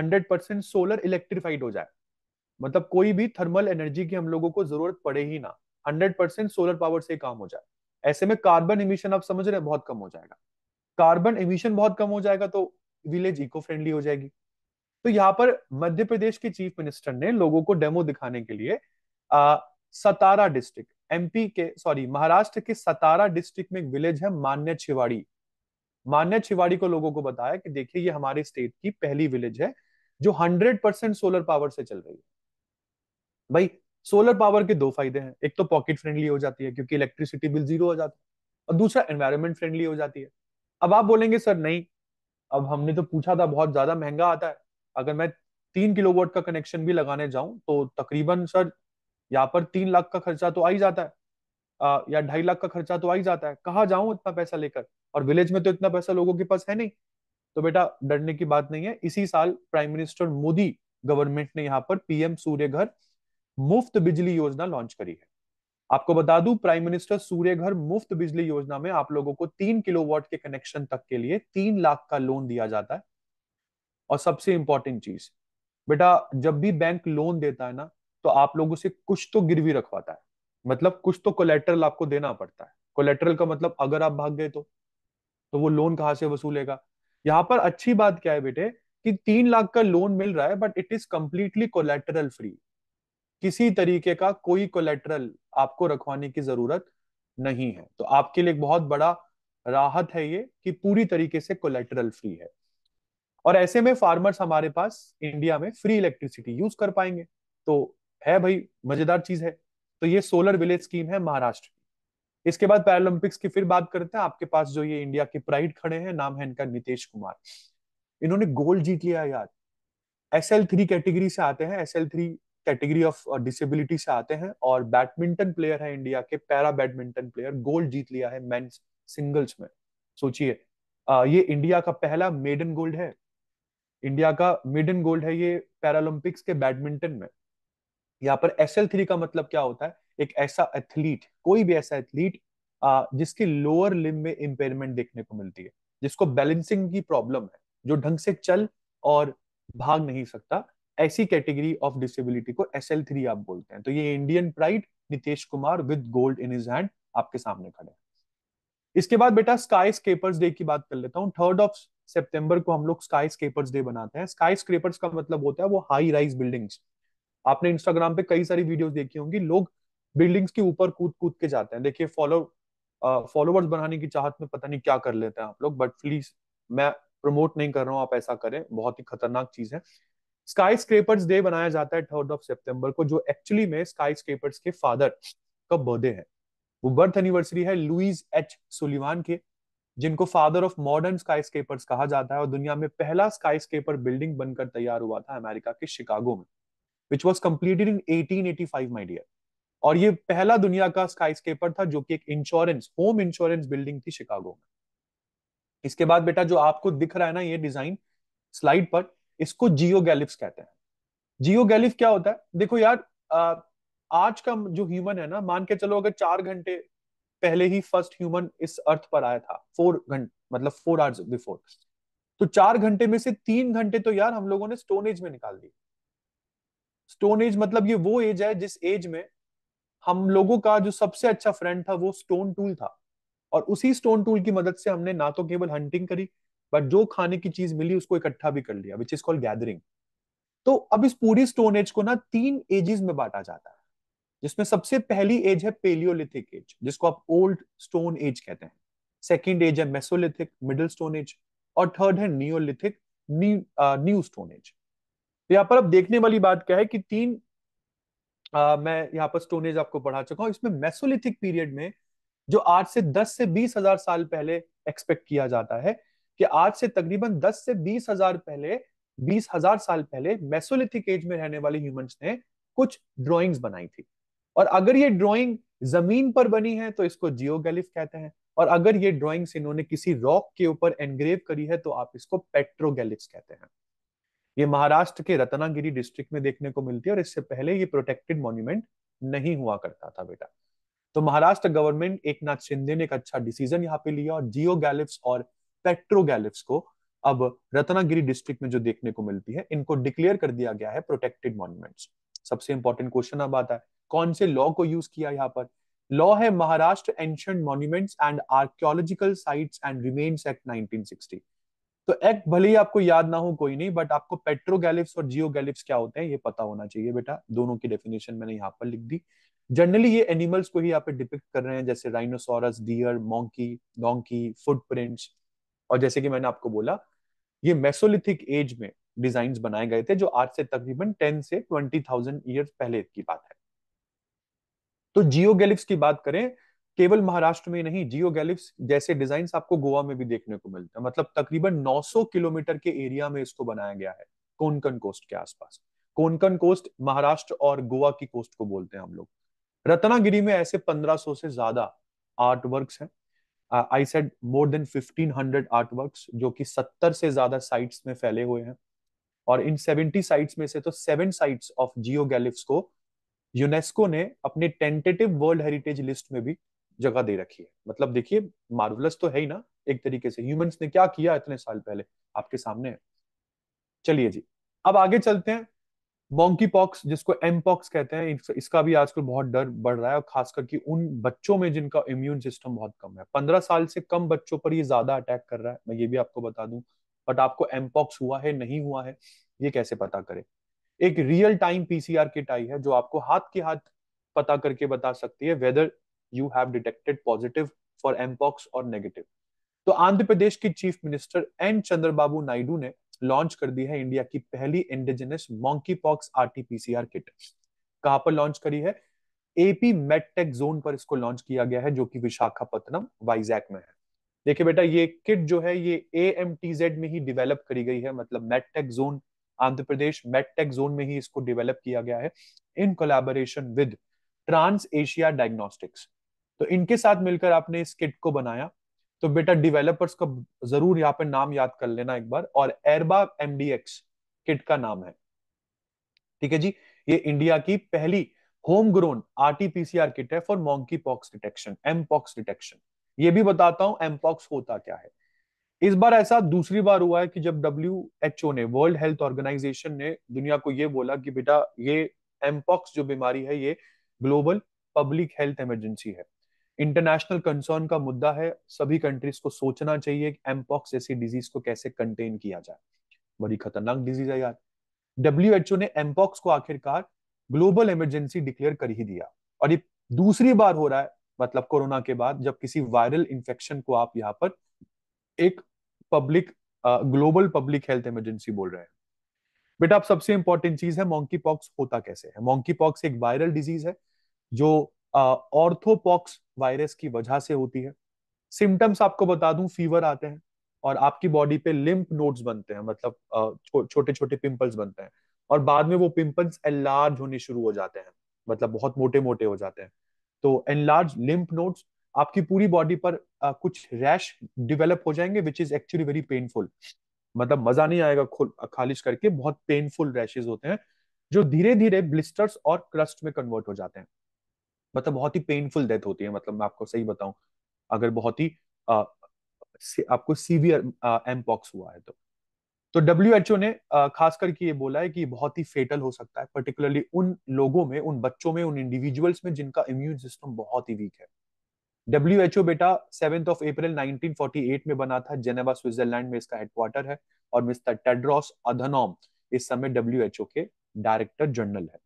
100 परसेंट सोलर इलेक्ट्रीफाइड हो जाए मतलब कोई भी थर्मल एनर्जी की हम लोगों को जरूरत पड़े ही ना 100 परसेंट सोलर पावर से काम हो जाए ऐसे में कार्बन इमिशन आप समझ रहे हैं बहुत कम हो जाएगा कार्बन इमिशन बहुत कम हो जाएगा तो विलेज इको फ्रेंडली हो जाएगी तो यहाँ पर मध्य प्रदेश के चीफ मिनिस्टर ने लोगों को डेमो दिखाने के लिए आ, सतारा डिस्ट्रिक्ट एमपी के सॉरी महाराष्ट्र के सतारा डिस्ट्रिक्ट में एक विलेज है मान्य छिवाड़ी मान्य छिवाड़ी को लोगों को बताया कि देखिए ये हमारे स्टेट की पहली विलेज है जो 100 परसेंट सोलर पावर से चल रही है भाई सोलर पावर के दो फायदे हैं एक तो पॉकेट फ्रेंडली हो जाती है क्योंकि इलेक्ट्रिसिटी बिल जीरो हो जाता है और दूसरा एनवायरमेंट फ्रेंडली हो जाती है अब आप बोलेंगे सर नहीं अब हमने तो पूछा था बहुत ज्यादा महंगा आता है अगर मैं तीन किलोवाट का कनेक्शन भी लगाने जाऊं तो तकरीबन सर यहाँ पर तीन लाख का खर्चा तो आ ही जाता है आ, या ढाई लाख का खर्चा तो आ ही जाता है कहाँ जाऊं इतना पैसा लेकर और विलेज में तो इतना पैसा लोगों के पास है नहीं तो बेटा डरने की बात नहीं है इसी साल प्राइम मिनिस्टर मोदी गवर्नमेंट ने यहाँ पर पीएम सूर्य घर मुफ्त बिजली योजना लॉन्च करी है आपको बता दूं प्राइम मिनिस्टर सूर्य घर मुफ्त बिजली योजना में आप लोगों को तीन किलोवाट के कनेक्शन तक के लिए तीन लाख का लोन दिया जाता है और सबसे इंपॉर्टेंट चीज बेटा जब भी बैंक लोन देता है ना तो आप लोगों से कुछ तो गिरवी रखवाता है मतलब कुछ तो कोलेट्रल आपको देना पड़ता है कोलेट्रल का मतलब अगर आप भाग गए तो तो वो लोन कहाँ से वसूलेगा यहाँ पर अच्छी बात क्या है बेटे कि तीन लाख का लोन मिल रहा है but it is completely collateral free किसी तरीके का कोई कोलेट्रल आपको रखवाने की जरूरत नहीं है तो आपके लिए एक बहुत बड़ा राहत है ये कि पूरी तरीके से कोलेट्रल फ्री है और ऐसे में फार्मर्स हमारे पास इंडिया में फ्री इलेक्ट्रिसिटी यूज कर पाएंगे तो है भाई मजेदार चीज है तो ये सोलर विलेज स्कीम है महाराष्ट्र की इसके बाद पैरोलंपिक्स की फिर बात करते हैं आपके पास जो ये इंडिया के प्राइड खड़े हैं नाम है इनका नितेश कुमार इन्होंने गोल्ड जीत लिया यार एस एल थ्री कैटेगरी से आते हैं S L three category of disability से आते हैं और बैडमिंटन प्लेयर है इंडिया के पैरा बैडमिंटन प्लेयर गोल्ड जीत लिया है मैं सिंगल्स में सोचिए uh, ये इंडिया का पहला मेडन गोल्ड है इंडिया का मेडन गोल्ड है ये पैरालंपिक्स के बैडमिंटन में यहाँ पर एस एल थ्री का मतलब क्या होता है एक ऐसा एथलीट कोई भी ऐसा एथलीट जिसकी लोअर लिम में इम्पेयरमेंट देखने को मिलती है जिसको बैलेंसिंग की प्रॉब्लम है जो ढंग से चल और भाग नहीं सकता ऐसी कैटेगरी ऑफ डिसेबिलिटी को एस एल थ्री आप बोलते हैं तो ये Indian pride Nitesh Kumar with gold in his hand आपके सामने खड़े हैं इसके बाद बेटा स्काई स्केपर्स डे की बात कर लेता हूँ थर्ड ऑफ सेप्टेम्बर को हम लोग स्काई स्केपर्स डे बनाते हैं स्काई स्क्रेपर्स का मतलब होता है वो हाई राइज बिल्डिंग्स आपने इंस्टाग्राम पे कई सारी वीडियोस देखी होंगी लोग बिल्डिंग्स के ऊपर कूद कूद के जाते हैं देखिए फॉलो फॉलोवर्स बनाने की चाहत में पता नहीं क्या कर लेते हैं आप लोग बट प्लीज मैं प्रमोट नहीं कर रहा हूँ आप ऐसा करें बहुत ही खतरनाक चीज है स्काई स्क्रेपर्स डे मनाया जाता है थर्ड ऑफ सेप्टेम्बर को जो एक्चुअली में स्काई स्क्रेपर्स के फादर का बर्थडे है वो बर्थ एनिवर्सरी है लुइस एच सुलिवान के जिनको father of modern skyscrapers कहा जाता है और दुनिया में पहला स्काई स्केपर बिल्डिंग बनकर तैयार हुआ था अमेरिका के शिकागो में which was completed in 1885 my dear और ये पहला दुनिया का स्काई स्केपर था जो कि एक इंश्योरेंस होम इंश्योरेंस बिल्डिंग थी शिकागो में इसके बाद बेटा जो आपको दिख रहा है ना ये डिजाइन स्लाइड पर इसको जियो गैलिप्स कहते हैं जियो गैलिप क्या होता है देखो यार आ, आज का जो ह्यूमन है ना मान के चलो अगर चार घंटे पहले ही फर्स्ट ह्यूमन इस अर्थ पर आया था फोर घंटे मतलब फोर आवर्स बिफोर तो चार घंटे में से तीन घंटे तो यार हम लोगों ने स्टोन एज में निकाल दिए स्टोन एज मतलब ये वो एज है जिस एज में हम लोगों का जो सबसे अच्छा फ्रेंड था वो स्टोन टूल था और उसी स्टोन टूल की मदद से हमने ना तो केवल हंटिंग करी बट जो खाने की चीज मिली उसको इकट्ठा भी कर लिया विच इज कॉल्ड गैदरिंग तो अब इस पूरी स्टोन एज को ना तीन एजेस में बांटा जाता है जिसमें सबसे पहली एज है पेलियोलिथिक एज जिसको आप ओल्ड स्टोन एज कहते हैं सेकेंड एज है मेसोलिथिक मिडिल स्टोन एज और थर्ड है नियोलिथिक न्यू स्टोन एज तो यहाँ पर अब देखने वाली बात क्या है कि तीन आ, मैं यहाँ पर स्टोनेज आपको पढ़ा चुका हूँ इसमें मेसोलिथिक पीरियड में जो आज से दस से बीस हजार साल पहले एक्सपेक्ट किया जाता है कि आज से तकरीबन दस से बीस हजार पहले बीस हजार साल पहले मेसोलिथिक एज में रहने वाले ह्यूमंस ने कुछ ड्रॉइंग्स बनाई थी और अगर ये ड्रॉइंग जमीन पर बनी है तो इसको जियोगैलिफ कहते हैं और अगर ये ड्रॉइंग्स इन्होंने किसी रॉक के ऊपर एनग्रेव करी है तो आप इसको पेट्रोगैलिफ्स कहते हैं ये महाराष्ट्र के रत्नागिरी डिस्ट्रिक्ट में देखने को मिलती है और इससे पहले ये प्रोटेक्टेड मॉन्यूमेंट नहीं हुआ करता था बेटा तो महाराष्ट्र गवर्नमेंट एक नाथ शिंदे ने एक अच्छा डिसीजन यहाँ पे लिया और जियो गैलिप्स और पेट्रो गैलिप्स को अब रत्नागिरी डिस्ट्रिक्ट में जो देखने को मिलती है इनको डिक्लेयर कर दिया गया है प्रोटेक्टेड मॉन्यूमेंट्स सबसे इंपॉर्टेंट क्वेश्चन अब आता है कौन से लॉ को यूज किया यहाँ पर लॉ है Maharashtra ancient monuments and archaeological sites and remains act sixty तो एक्ट भले ही आपको याद ना हो कोई नहीं बट आपको पेट्रोगैलिप्स और जियोगैलिप्स क्या होते हैं ये पता होना चाहिए बेटा दोनों की डेफिनेशन मैंने यहाँ पर लिख दी जनरली ये एनिमल्स को ही यहाँ पे डिपिक्ट कर रहे हैं जैसे rhinoceros deer monkey donkey footprints और जैसे कि मैंने आपको बोला ये मेसोलिथिक एज में डिजाइन बनाए गए थे जो आज से तकरीबन टेन से ट्वेंटी थाउजेंड ईयर पहले की बात है तो जियोगैलिप्स की बात करें केवल महाराष्ट्र में नहीं जियो गैलिप्स जैसे डिजाइन आपको गोवा में भी देखने को मिलते हैं मतलब तकरीबन 900 किलोमीटर के एरिया में इसको बनाया गया है कोनकन कोस्ट के आसपास कोनकन कोस्ट महाराष्ट्र और गोवा की कोस्ट को बोलते हैं हम लोग रत्नागिरी में ऐसे 1500 से ज्यादा आर्ट वर्क है I said more than 1500 hundred art work जो कि 70 से ज्यादा साइट्स में फैले हुए हैं और इन 70 साइट्स में से तो seven sites of geoglyphs को यूनेस्को ने अपने टेंटेटिव वर्ल्ड हेरिटेज लिस्ट में भी जगह दे रखी है मतलब देखिए मार्वलस तो है ही ना एक तरीके से ह्यूमंस ने क्या किया इतने साल पहले आपके सामने चलिए जी अब आगे चलते हैं मॉन्की पॉक्स जिसको एम पॉक्स कहते हैं इसका भी आजकल बहुत डर बढ़ रहा है और खास करके उन बच्चों में जिनका इम्यून सिस्टम बहुत कम है पंद्रह साल से कम बच्चों पर ये ज्यादा अटैक कर रहा है मैं ये भी आपको बता दूं बट आपको एम पॉक्स हुआ है नहीं हुआ है ये कैसे पता करें एक रियल टाइम पीसीआर किट आई है जो आपको हाथ के हाथ पता करके बता सकती है whether you have detected positive for mpox और नेगेटिव तो आंध्र प्रदेश की चीफ मिनिस्टर एन चंद्रबाबू नायडू ने लॉन्च कर दी है इंडिया की पहली indigenous monkeypox R RTPCR kit कहां पर लॉन्च करी है एपी मेडटेक जोन पर इसको लॉन्च किया गया है जो कि विशाखापट्टनम वाइजैक में है देखिए बेटा ये किट जो है ये ए एम टी जेड में ही डिवेलप करी गई है मतलब medtech zone Andhra Pradesh medtech zone में ही इसको डिवेलप किया गया है in collaboration with Trans Asia Diagnostics तो इनके साथ मिलकर आपने इस किट को बनाया तो बेटा डेवलपर्स का जरूर यहाँ पे नाम याद कर लेना एक बार और एरबा एमडीएक्स किट का नाम है ठीक है जी ये इंडिया की पहली होम ग्रोन आरटीपीसीआर किट है for monkeypox detection mpox detection ये भी बताता हूं एम पॉक्स होता क्या है इस बार ऐसा दूसरी बार हुआ है कि जब डब्ल्यू एच ओ ने वर्ल्ड हेल्थ ऑर्गेनाइजेशन ने दुनिया को यह बोला कि बेटा ये एमपॉक्स जो बीमारी है ये ग्लोबल पब्लिक हेल्थ इमरजेंसी है इंटरनेशनल कंसर्न का मुद्दा है सभी कंट्रीज को सोचना चाहिए कि एमपॉक्स जैसी डिजीज को कैसे कंटेन किया जाए बड़ी खतरनाक डिजीज है यार डब्ल्यू एच ओ ने एमपॉक्स को आखिरकार ग्लोबल इमरजेंसी डिक्लेयर कर ही दिया और ये दूसरी बार हो रहा है मतलब कोरोना के बाद जब किसी वायरल इंफेक्शन को आप यहाँ पर एक public global public health emergency बोल रहे हैं बेटा आप सबसे इंपॉर्टेंट चीज है मॉन्की पॉक्स होता कैसे है मॉन्की पॉक्स एक वायरल डिजीज है जो ऑर्थोपॉक्स वायरस की वजह से होती है सिम्टम्स आपको बता दूं फीवर आते हैं और आपकी बॉडी पे लिम्प नोड्स बनते हैं मतलब छोटे छोटे पिंपल्स बनते हैं और बाद में वो पिंपल्स एनलार्ज होने शुरू हो जाते हैं मतलब बहुत मोटे मोटे हो जाते हैं तो एनलार्ज लिम्प नोड्स आपकी पूरी बॉडी पर आ, कुछ रैश डिवेलप हो जाएंगे which is actually very painful मतलब मजा नहीं आएगा खालिश करके बहुत पेनफुल रैशेज होते हैं जो धीरे धीरे ब्लिस्टर्स और क्रस्ट में कन्वर्ट हो जाते हैं मतलब बहुत ही पेनफुल डेथ होती है मतलब मैं आपको सही बताऊं अगर बहुत ही आपको सीवियर एमपॉक्स हुआ है तो तो डब्ल्यू एच ओ ने खास करके ये बोला है कि ये बहुत ही फेटल हो सकता है पर्टिकुलरली उन लोगों में उन बच्चों में उन इंडिविजुअल्स में जिनका इम्यून सिस्टम बहुत ही वीक है डब्ल्यू एच ओ बेटा सेवेंथ ऑफ अप्रैल 1948 में बना था जेनेवा स्विट्जरलैंड में इसका हेडक्वार्टर है और मिस्टर टेड्रॉस अधनोम इस समय डब्ल्यू एच ओ के डायरेक्टर जनरल है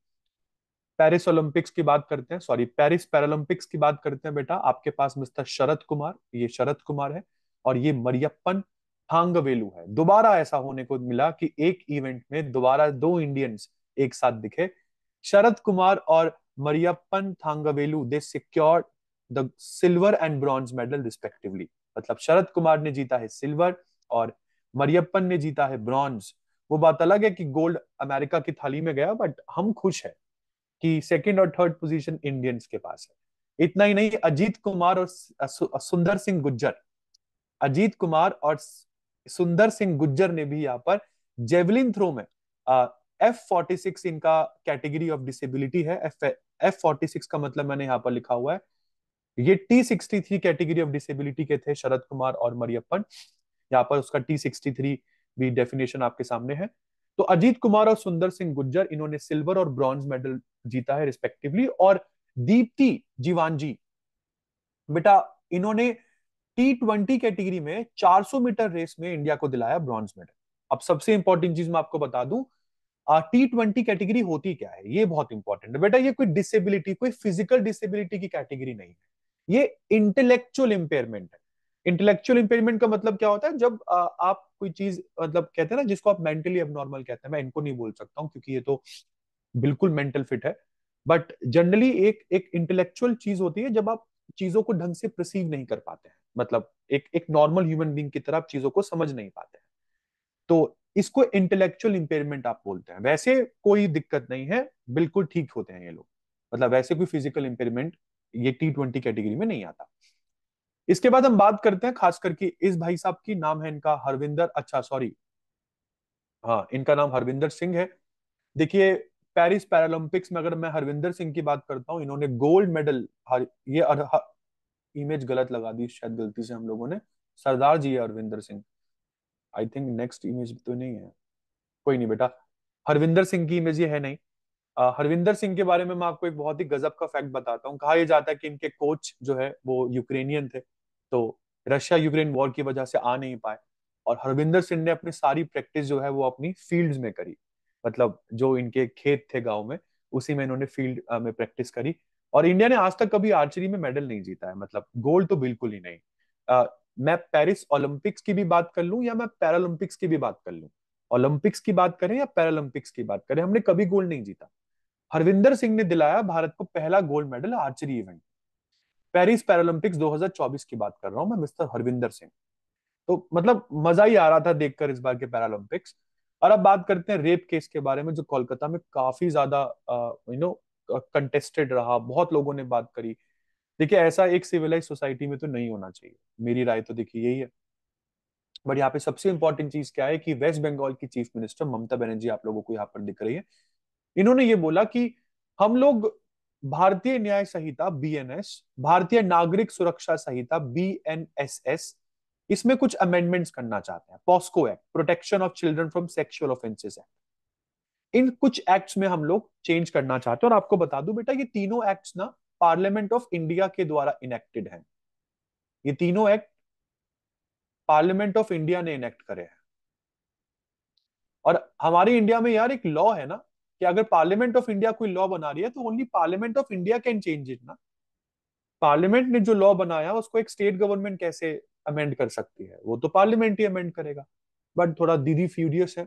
पेरिस ओलंपिक्स की बात करते हैं सॉरी पेरिस पैरोलंपिक्स की बात करते हैं बेटा आपके पास मिस्टर शरद कुमार ये शरद कुमार है और ये मरियप्पन थांगवेलू है दोबारा ऐसा होने को मिला कि एक इवेंट में दोबारा दो इंडियंस एक साथ दिखे शरद कुमार और Mariyappan Thangavelu they secure the silver and bronze medal respectively मतलब शरद कुमार ने जीता है सिल्वर और मरियप्पन ने जीता है ब्रॉन्ज वो बात अलग है कि गोल्ड अमेरिका की थाली में गया बट हम खुश है कि सेकंड और थर्ड पोजीशन इंडियंस के पास है इतना ही नहीं अजीत कुमार और सुंदर सिंह गुज्जर अजीत कुमार और सुंदर सिंह गुज्जर ने भी यहाँ पर जेवलिन थ्रो में एफ फोर्टी सिक्स इनका कैटेगरी ऑफ डिसेबिलिटी है एफ एफ फोर्टी सिक्स का मतलब मैंने यहाँ पर लिखा हुआ है ये T sixty three category of disability के थे शरद कुमार और मरियप्पन यहाँ पर उसका टी सिक्सटी थ्री भी डेफिनेशन आपके सामने है तो अजीत कुमार और सुंदर सिंह गुज्जर इन्होंने सिल्वर और ब्रॉन्ज मेडल जीता है रिस्पेक्टिवली और दीप्ति जी बेटा इन्होंने टी ट्वेंटी कैटेगरी में 400 मीटर रेस में इंडिया को दिलाया ब्रॉन्ज मेडल अब सबसे इंपॉर्टेंट चीज मैं आपको बता दू टी ट्वेंटी कैटेगरी होती क्या है ये बहुत इंपॉर्टेंट है बेटा ये कोई डिसेबिलिटी कोई फिजिकल डिसेबिलिटी की कैटेगरी नहीं है ये इंटेलेक्चुअल इंपेयरमेंट है इंटेलेक्चुअल इंपेयरमेंट का मतलब क्या होता है जब आ, आप कोई चीज मतलब कहते हैं ना जिसको आप मेंटली एबनॉर्मल कहते हैं मैं इनको नहीं बोल सकता हूँ क्योंकि ये तो बिल्कुल मेंटल फिट है बट जनरली एक एक इंटेलेक्चुअल चीज होती है जब आप चीजों को ढंग से प्रसीव नहीं कर पाते हैं मतलब एक एक नॉर्मल ह्यूमन बींग की तरह आप चीजों को समझ नहीं पाते हैं तो इसको इंटेलेक्चुअल इंपेयरमेंट आप बोलते हैं वैसे कोई दिक्कत नहीं है बिल्कुल ठीक होते हैं ये लोग मतलब वैसे कोई फिजिकल इंपेयरमेंट ये टी ट्वेंटी कैटेगरी में नहीं आता इसके बाद हम बात करते हैं खास करके इस भाई साहब की नाम है इनका हरविंदर अच्छा सॉरी हाँ इनका नाम हरविंदर सिंह है देखिए पेरिस पैरालंपिक्स में अगर मैं हरविंदर सिंह की बात करता हूँ इन्होंने गोल्ड मेडल हर, ये अर, हर, हाँ, इमेज गलत लगा दी शायद गलती से हम लोगों ने सरदार जी है Harvinder Singh I think next image तो नहीं है कोई नहीं बेटा हरविंदर सिंह की इमेज ये है नहीं हरविंदर सिंह के बारे में मैं आपको एक बहुत ही गजब का फैक्ट बताता हूँ कहा यह जाता है कि इनके कोच जो है वो यूक्रेनियन थे तो रशिया यूक्रेन वॉर की वजह से आ नहीं पाए और हरविंदर सिंह ने अपनी सारी प्रैक्टिस जो है वो अपनी फील्ड में करी मतलब जो इनके खेत थे गाँव में उसी में इन्होंने फील्ड में प्रैक्टिस करी और इंडिया ने आज तक कभी आर्चरी में मेडल नहीं जीता है मतलब गोल्ड तो बिल्कुल ही नहीं आ, मैं पेरिस ओलंपिक्स की भी बात कर लूं या मैं पैरालंपिक्स की भी बात कर लूं ओलंपिक्स की बात करें या पैरालंपिक्स की बात करें हमने कभी गोल्ड नहीं जीता हरविंदर सिंह ने दिलाया भारत को पहला gold medal archery event Paris Paralympics 2024 की बात कर रहा हूं मैं मिस्टर हरविंदर सिंह तो मतलब मजा ही आ रहा था देखकर इस बार के पैरालंपिक्स और अब बात करते हैं रेप केस के बारे में जो कोलकाता में काफी ज्यादा यू नो कंटेस्टेड रहा बहुत लोगों ने बात करी देखिए ऐसा एक सिविलाइज सोसाइटी में तो नहीं होना चाहिए मेरी राय तो देखिए यही है बट यहाँ पे सबसे इंपॉर्टेंट चीज क्या है कि वेस्ट बंगाल की चीफ मिनिस्टर ममता बनर्जी आप लोगों को यहाँ पर दिख रही है इन्होंने ये बोला कि हम लोग भारतीय न्याय संहिता बीएनएस भारतीय नागरिक सुरक्षा संहिता बीएनएसएस इसमें कुछ अमेंडमेंट्स करना चाहते हैं POCSO act protection of children from sexual offences act इन कुछ एक्ट्स में हम लोग चेंज करना चाहते हैं और आपको बता दूं बेटा ये तीनों एक्ट्स ना पार्लियामेंट ऑफ इंडिया के द्वारा इनेक्टेड हैं ये तीनों एक्ट पार्लियामेंट ऑफ इंडिया ने इनेक्ट करे हैं और हमारे इंडिया में यार एक लॉ है ना कि अगर पार्लियामेंट ऑफ इंडिया कोई लॉ बना रही है तो only parliament of India can change it ना पार्लियामेंट ने जो लॉ बनाया उसको एक स्टेट गवर्नमेंट कैसे अमेंड कर सकती है वो तो पार्लियामेंट ही अमेंड करेगा बट थोड़ा दीदी फ्यूरियस है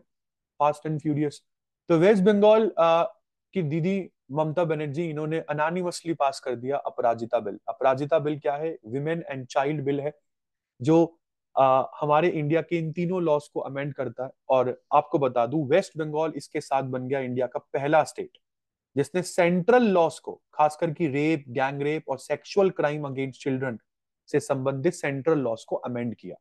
फास्ट एंड फ्यूरियस तो वेस्ट बंगाल की दीदी ममता बनर्जी इन्होंने अनानिमसली पास कर दिया अपराजिता बिल अपराजिता बिल क्या है विमेन एंड चाइल्ड बिल है जो आ, हमारे इंडिया के इन तीनों लॉस को अमेंड करता है और आपको बता दू वेस्ट बंगाल इसके साथ बन गया इंडिया का पहला स्टेट जिसने सेंट्रल लॉस को खासकर की रेप गैंग रेप और सेक्सुअल क्राइम अगेंस्ट चिल्ड्रन से संबंधित सेंट्रल लॉस को अमेंड किया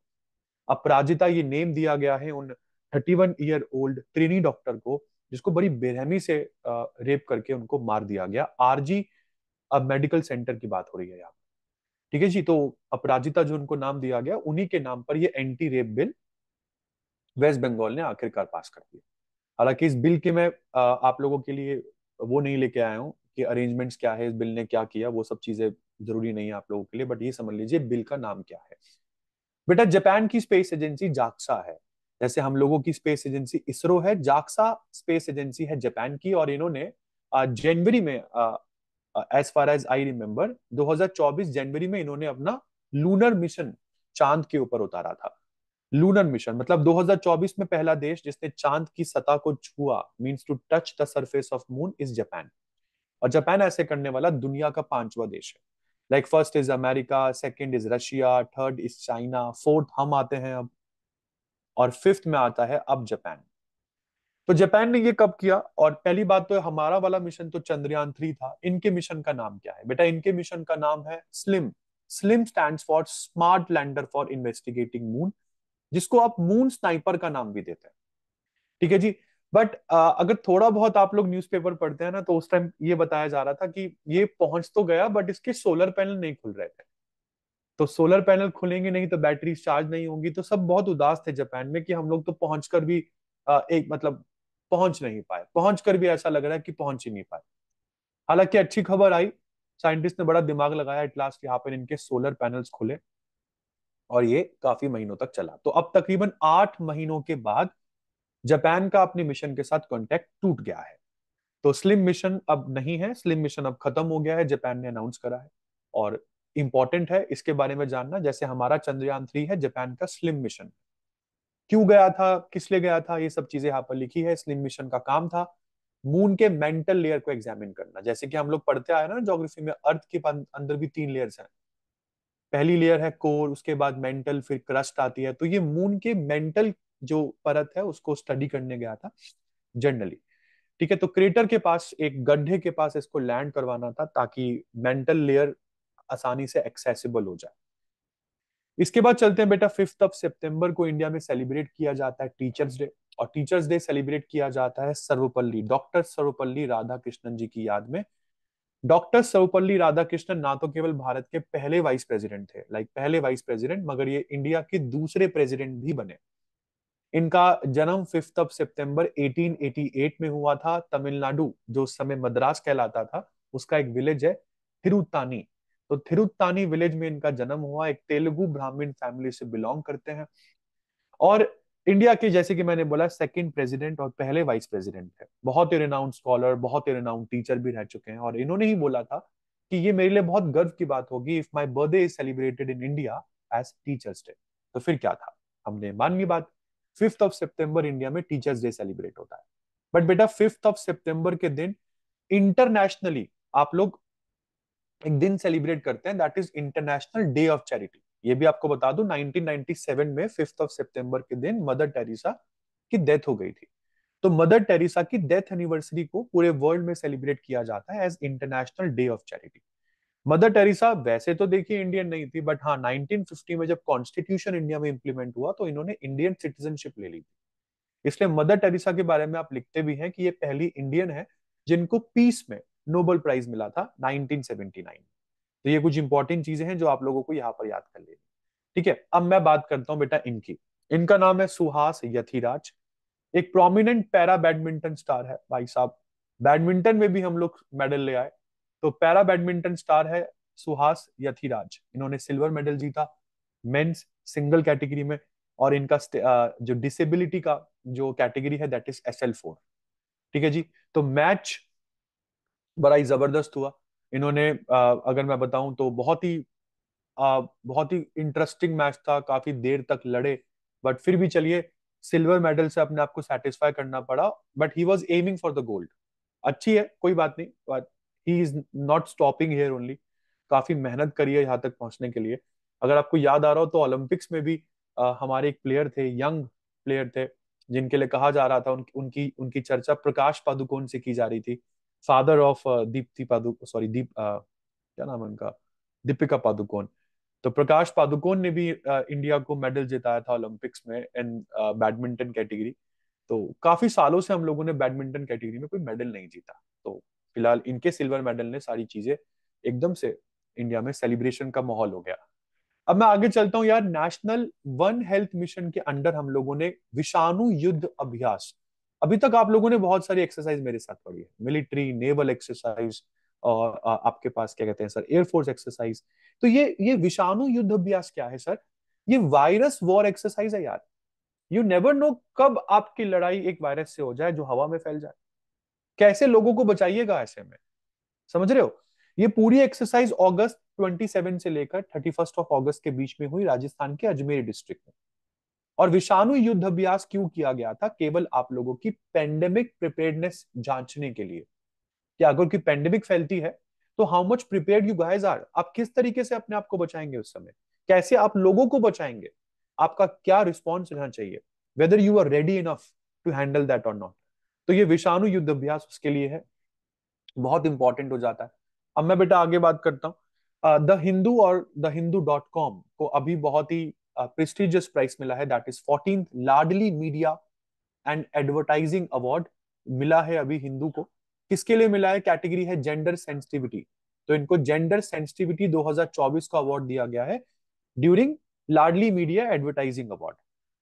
अपराजिता ये नेम दिया गया है उन 31 ईयर ओल्ड त्रिनी डॉक्टर को जिसको बड़ी बेरहमी से रेप करके उनको मार दिया गया आरजी अब मेडिकल सेंटर की बात हो रही है यहाँ ठीक है जी तो अपराजिता जो उनको नाम दिया गया उन्हीं के नाम पर ये anti rape bill West Bengal ने आखिरकार पास कर दिया हालांकि इस बिल के मैं आप लोगों के लिए वो नहीं लेके आया हूँ कि अरेंजमेंट्स क्या है इस बिल ने क्या किया वो सब चीजें जरूरी नहीं है आप लोगों के लिए बट ये समझ लीजिए बिल का नाम क्या है बेटा जापान की स्पेस एजेंसी जाक्सा है जैसे हम लोगों की स्पेस एजेंसी इसरो है जाक्सा स्पेस एजेंसी है जापान की और इन्होंने जनवरी में as far as I remember 2024 जनवरी में इन्होंने अपना लूनर मिशन चांद के ऊपर उतारा था लूनर मिशन मतलब 2024 में पहला देश जिसने चांद की सतह को छुआ means to touch the surface of moon is Japan और जापान ऐसे करने वाला दुनिया का पांचवा देश है like first is America second is Russia third is China fourth हम आते हैं अब और फिफ्थ में आता है अब जापान तो जापान ने ये कब किया और पहली बात तो हमारा वाला मिशन तो चंद्रयान थ्री था इनके मिशन का नाम क्या है बेटा इनके मिशन का नाम है SLIM SLIM stand for smart lander for investigating moon जिसको आप मून स्नाइपर का नाम भी देते हैं ठीक है जी बट अगर थोड़ा बहुत आप लोग न्यूज़पेपर पढ़ते हैं ना तो उस टाइम ये बताया जा रहा था कि ये पहुंच तो गया बट इसके सोलर पैनल नहीं खुल रहे थे तो सोलर पैनल खुलेंगे नहीं तो बैटरी चार्ज नहीं होंगी तो सब बहुत उदास थे जापान में कि हम लोग तो पहुंचकर भी एक मतलब पहुंच नहीं पाए पहुंच कर भी ऐसा लग रहा है कि पहुंच ही नहीं पाए हालांकि अच्छी खबर आई साइंटिस्ट ने बड़ा दिमाग लगाया एट लास्ट यहाँ पर इनके सोलर पैनल्स खुले और ये काफी महीनों तक चला तो अब तकरीबन आठ महीनों के बाद जापान का अपने मिशन के साथ कॉन्टेक्ट टूट गया है तो स्लिम मिशन अब नहीं है स्लिम मिशन अब खत्म हो गया है जापान ने अनाउंस करा है और इंपॉर्टेंट है इसके बारे में जानना जैसे हमारा चंद्रयान थ्री है जापान का स्लिम मिशन क्यों गया था किस लिए गया था ये सब चीजें यहाँ पर लिखी है स्लिम मिशन का काम था मून के मेंटल लेयर को एग्जामिन करना जैसे कि हम लोग पढ़ते आए ना जोग्राफी में अर्थ के अंदर भी तीन लेयर्स हैं पहली लेयर है कोर उसके बाद मेंटल फिर क्रस्ट आती है तो ये मून के मेंटल जो परत है उसको स्टडी करने गया था जनरली ठीक है तो क्रेटर के पास एक गड्ढे के पास इसको लैंड करवाना था ताकि मेंटल लेयर आसानी से एक्सेसिबल हो जाए इसके बाद चलते हैं बेटा फिफ्थ ऑफ सितंबर को इंडिया में सेलिब्रेट किया जाता है टीचर्स डे और टीचर्स डे सेलिब्रेट किया जाता है सर्वपल्ली डॉक्टर सर्वपल्ली राधा कृष्णन जी की याद में डॉक्टर सर्वपल्ली राधाकृष्णन ना तो केवल भारत के पहले वाइस प्रेसिडेंट थे लाइक पहले वाइस प्रेसिडेंट मगर ये इंडिया के दूसरे प्रेसिडेंट भी बने इनका जन्म फिफ्थ ऑफ सितंबर 1888 में हुआ था तमिलनाडु जो समय मद्रास कहलाता था उसका एक विलेज है थिरुतानी तो थिरुत्तानी विलेज में इनका जन्म हुआ एक तेलुगु ब्राह्मण फैमिली से बिलोंग करते हैं और इंडिया के जैसे कि मैंने बोला सेकंड प्रेसिडेंट और पहले वाइस प्रेसिडेंट है बहुत ही रिनाउंड स्कॉलर बहुत ही रिनाउंड टीचर भी रह चुके हैं और इन्होंने ही बोला था कि ये मेरे लिए बहुत गर्व की बात होगी if my birthday is celebrated in India as teachers day तो फिर क्या था हमने मान ली बात फिफ्थ ऑफ सेप्टेम्बर इंडिया में टीचर्स डे सेलिब्रेट होता है बट बेटा फिफ्थ ऑफ सेप्टेम्बर के दिन इंटरनेशनली आप लोग एक दिन सेलिब्रेट करते हैं that is international day of charity ये भी आपको बता दू 1997 में फिफ्थ ऑफ सितंबर के दिन मदर टेरेसा की डेथ हो गई थी तो मदर टेरेसा की डेथ एनिवर्सरी को पूरे वर्ल्ड में सेलिब्रेट किया जाता है as international day of charity Mother Teresa वैसे तो देखिए इंडियन नहीं थी बट हाँ 1950 में जब कॉन्स्टिट्यूशन इंडिया में इंप्लीमेंट हुआ तो इन्होंने इंडियन सिटीजनशिप ले ली थी इसलिए मदर टेरेसा के बारे में आप लिखते भी हैं कि ये पहली इंडियन है जिनको पीस में नोबल प्राइज मिला था 1979 तो ये कुछ इंपॉर्टेंट चीजें हैं जो आप लोगों को यहाँ पर याद कर लेनी ठीक है अब मैं बात करता हूँ बेटा इनकी इनका नाम है सुहास यथीराज एक प्रोमिनेंट पैरा बैडमिंटन स्टार है भाई साहब बैडमिंटन में भी हम लोग मेडल ले आए तो पैरा बैडमिंटन स्टार है सुहास यथीराज इन्होंने सिल्वर मेडल जीता मेंस सिंगल कैटेगरी में और इनका जो डिसेबिलिटी का जो कैटेगरी है that is S L four ठीक है जी तो मैच बड़ा ही जबरदस्त हुआ इन्होंने अगर मैं बताऊं तो बहुत ही बहुत ही इंटरेस्टिंग मैच था काफी देर तक लड़े बट फिर भी चलिए सिल्वर मेडल से अपने आप को सेटिस्फाई करना पड़ा but he was aiming for the gold अच्छी है कोई बात नहीं but he is not stopping here only काफी मेहनत करी है यहाँ तक पहुंचने के लिए अगर आपको याद आ रहा हो तो ओलंपिक्स में भी आ, हमारे एक प्लेयर थे यंग प्लेयर थे जिनके लिए कहा जा रहा था उन, उनकी उनकी चर्चा प्रकाश पादुकोण से की जा रही थी father of Deepti Padukone sorry Deep क्या नाम है उनका दीपिका पादुकोण तो प्रकाश पादुकोण ने भी इंडिया uh, को मेडल जिताया था ओलंपिक्स में इन बैडमिंटन कैटेगरी तो काफी सालों से हम लोगों ने बैडमिंटन कैटेगरी में कोई मेडल नहीं जीता तो फिलहाल इनके सिल्वर मेडल ने सारी चीजें एकदम से इंडिया में सेलिब्रेशन का माहौल हो गया अब मैं आगे चलता हूँ यार नेशनल वन हेल्थ मिशन के अंडर हम लोगों ने विषाणु युद्ध अभ्यास अभी तक आप लोगों ने बहुत सारी एक्सरसाइज मेरे साथ पढ़ी है मिलिट्री नेवल एक्सरसाइज और आपके पास क्या कहते हैं सर एयरफोर्स एक्सरसाइज तो ये ये विषाणु युद्ध अभ्यास क्या है सर ये वायरस वॉर एक्सरसाइज है यार यू नेवर नो कब आपकी लड़ाई एक वायरस से हो जाए जो हवा में फैल जाए कैसे लोगों को बचाइएगा ऐसे में समझ रहे हो ये पूरी एक्सरसाइज अगस्त 27 से लेकर 31 ऑफ अगस्त के बीच में हुई राजस्थान के अजमेर डिस्ट्रिक्ट में और विषाणु युद्ध अभ्यास क्यों किया गया था केवल आप लोगों की पेंडेमिक प्रिपेयरनेस जांचने के लिए कि अगर की पेंडेमिक फैलती है तो how much prepare you guys are आप किस तरीके से अपने आप को बचाएंगे उस समय कैसे आप लोगों को बचाएंगे आपका क्या रिस्पॉन्स रहना चाहिए whether you are ready enough to handle that और नॉट तो ये विषाणु युद्ध अभ्यास उसके लिए है बहुत इंपॉर्टेंट हो जाता है अब मैं बेटा आगे बात करता हूँ द हिंदू और द हिंदू डॉट कॉम को अभी बहुत ही प्रेस्टिजियस प्राइस मिला है that is fourteen Laadli media and advertising award मिला है अभी हिंदू को किसके लिए मिला है कैटेगरी है जेंडर सेंसिटिविटी तो इनको जेंडर सेंसिटिविटी 2024 का अवार्ड दिया गया है during Laadli media advertising award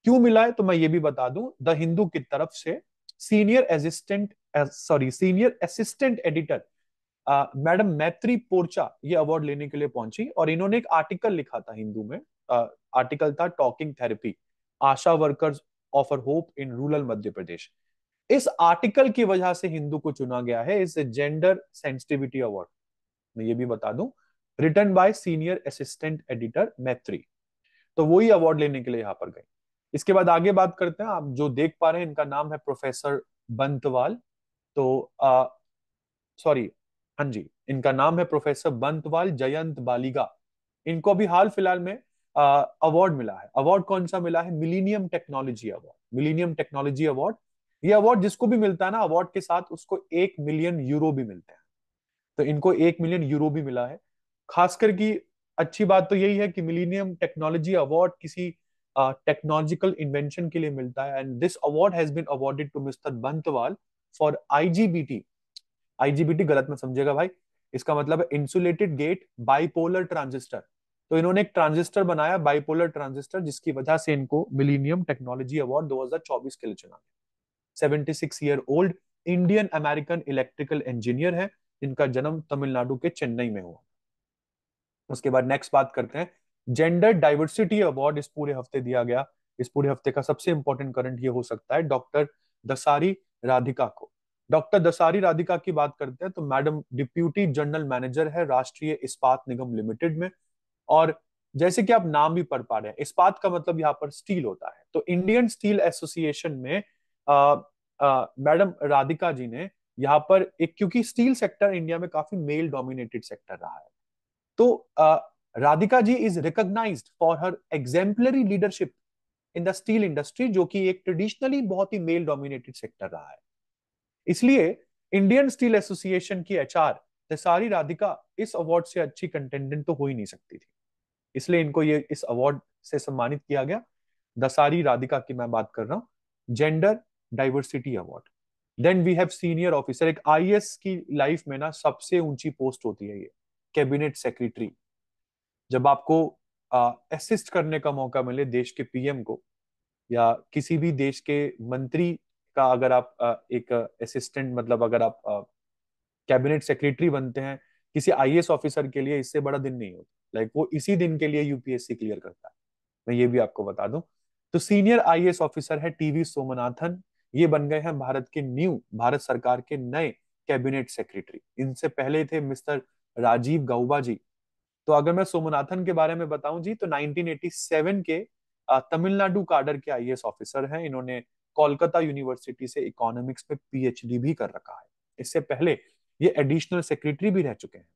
क्यों मिला है तो मैं ये भी बता दूं द हिंदू की तरफ से senior assistant sorry senior assistant editor madam Maitri Porecha ये अवार्ड लेने के लिए पहुंची और इन्होंने एक आर्टिकल लिखा था हिंदू में आर्टिकल था talking therapy ASHA workers offer hope in rural Madhya Pradesh इस आर्टिकल की वजह से हिंदू को चुना गया है इस जेंडर सेंसिटिविटी अवार्ड मैं ये भी बता दूं return by senior assistant editor Maitri तो वही अवार्ड लेने के लिए यहां पर गए इसके बाद आगे बात करते हैं आप जो देख पा रहे हैं इनका नाम है प्रोफेसर बंतवाल तो सॉरी हां जी इनका नाम है प्रोफेसर बंतवाल जयंत बालिगा इनको अभी हाल फिलहाल में अवार्ड मिला है अवार्ड कौन सा मिला है millennium technology award millennium technology award ये अवार्ड जिसको भी मिलता है ना अवार्ड के साथ उसको एक मिलियन यूरो भी मिलते हैं तो इनको एक मिलियन यूरो भी मिला है खासकर की अच्छी बात तो यही है कि मिलीनियम टेक्नोलॉजी अवार्ड किसी टेक्नोलॉजिकल uh, इन्वेंशन के लिए मिलता है and this award has been awarded to mister Bantwal for IGBT IGBT गलत में समझेगा भाई इसका मतलब है इंसुलेटेड गेट बाइपोलर ट्रांजिस्टर तो इन्होंने एक ट्रांजिस्टर बनाया बाइपोलर ट्रांजिस्टर जिसकी वजह से इनको मिलीनियम टेक्नोलॉजी अवार्ड 2024 के लिए चुना गया 76 year old Indian American electrical engineer है जिनका जन्म तमिलनाडु के चेन्नई में हुआ उसके बाद नेक्स्ट बात करते हैं जेंडर डाइवर्सिटी अवार्ड इस पूरे हफ्ते दिया गया इस पूरे हफ्ते का सबसे इंपॉर्टेंट करंट ये हो सकता है डॉक्टर दसारी राधिका को डॉक्टर दसारी राधिका की बात करते हैं तो मैडम डिप्यूटी जनरल मैनेजर है राष्ट्रीय इस्पात निगम लिमिटेड में और जैसे कि आप नाम भी पढ़ पा रहे हैं इस्पात का मतलब यहाँ पर स्टील होता है तो इंडियन स्टील एसोसिएशन में मैडम राधिका जी ने यहाँ पर एक क्योंकि स्टील सेक्टर इंडिया में काफी मेल डोमिनेटेड सेक्टर रहा है तो आ, Radhika ji is recognise for her exemplary leadership in the steel industry जो कि एक ट्रेडिशनली बहुत ही मेल डोमिनेटेड सेक्टर रहा है इसलिए इंडियन स्टील एसोसिएशन की एचआर तेसारी राधिका इस अवार्ड से अच्छी कंटेंडेंट तो हो ही नहीं सकती थी इसलिए इनको ये इस अवार्ड से सम्मानित किया गया दसारी राधिका की मैं बात कर रहा हूँ gender diversity award then we have senior officer एक आई की लाइफ में ना सबसे ऊंची पोस्ट होती है ये कैबिनेट सेक्रेटरी जब आपको असिस्ट करने का मौका मिले देश के पीएम को या किसी भी देश के मंत्री का अगर आप आ, एक असिस्टेंट मतलब अगर आप कैबिनेट सेक्रेटरी बनते हैं किसी आई ऑफिसर के लिए इससे बड़ा दिन नहीं होता लाइक वो इसी दिन के लिए यूपीएससी क्लियर करता है मैं ये भी आपको बता दूं तो सीनियर आई ऑफिसर है टीवी सोमनाथन ये बन गए हैं भारत के न्यू भारत सरकार के नए कैबिनेट सेक्रेटरी इनसे पहले थे मिस्टर राजीव गौबा जी तो अगर मैं सोमनाथन के बारे में बताऊं जी तो 1987 के तमिलनाडु काडर के आईएएस ऑफिसर हैं इन्होंने कोलकाता यूनिवर्सिटी से इकोनॉमिक्स में पीएचडी भी कर रखा है इससे पहले ये एडिशनल सेक्रेटरी भी रह चुके हैं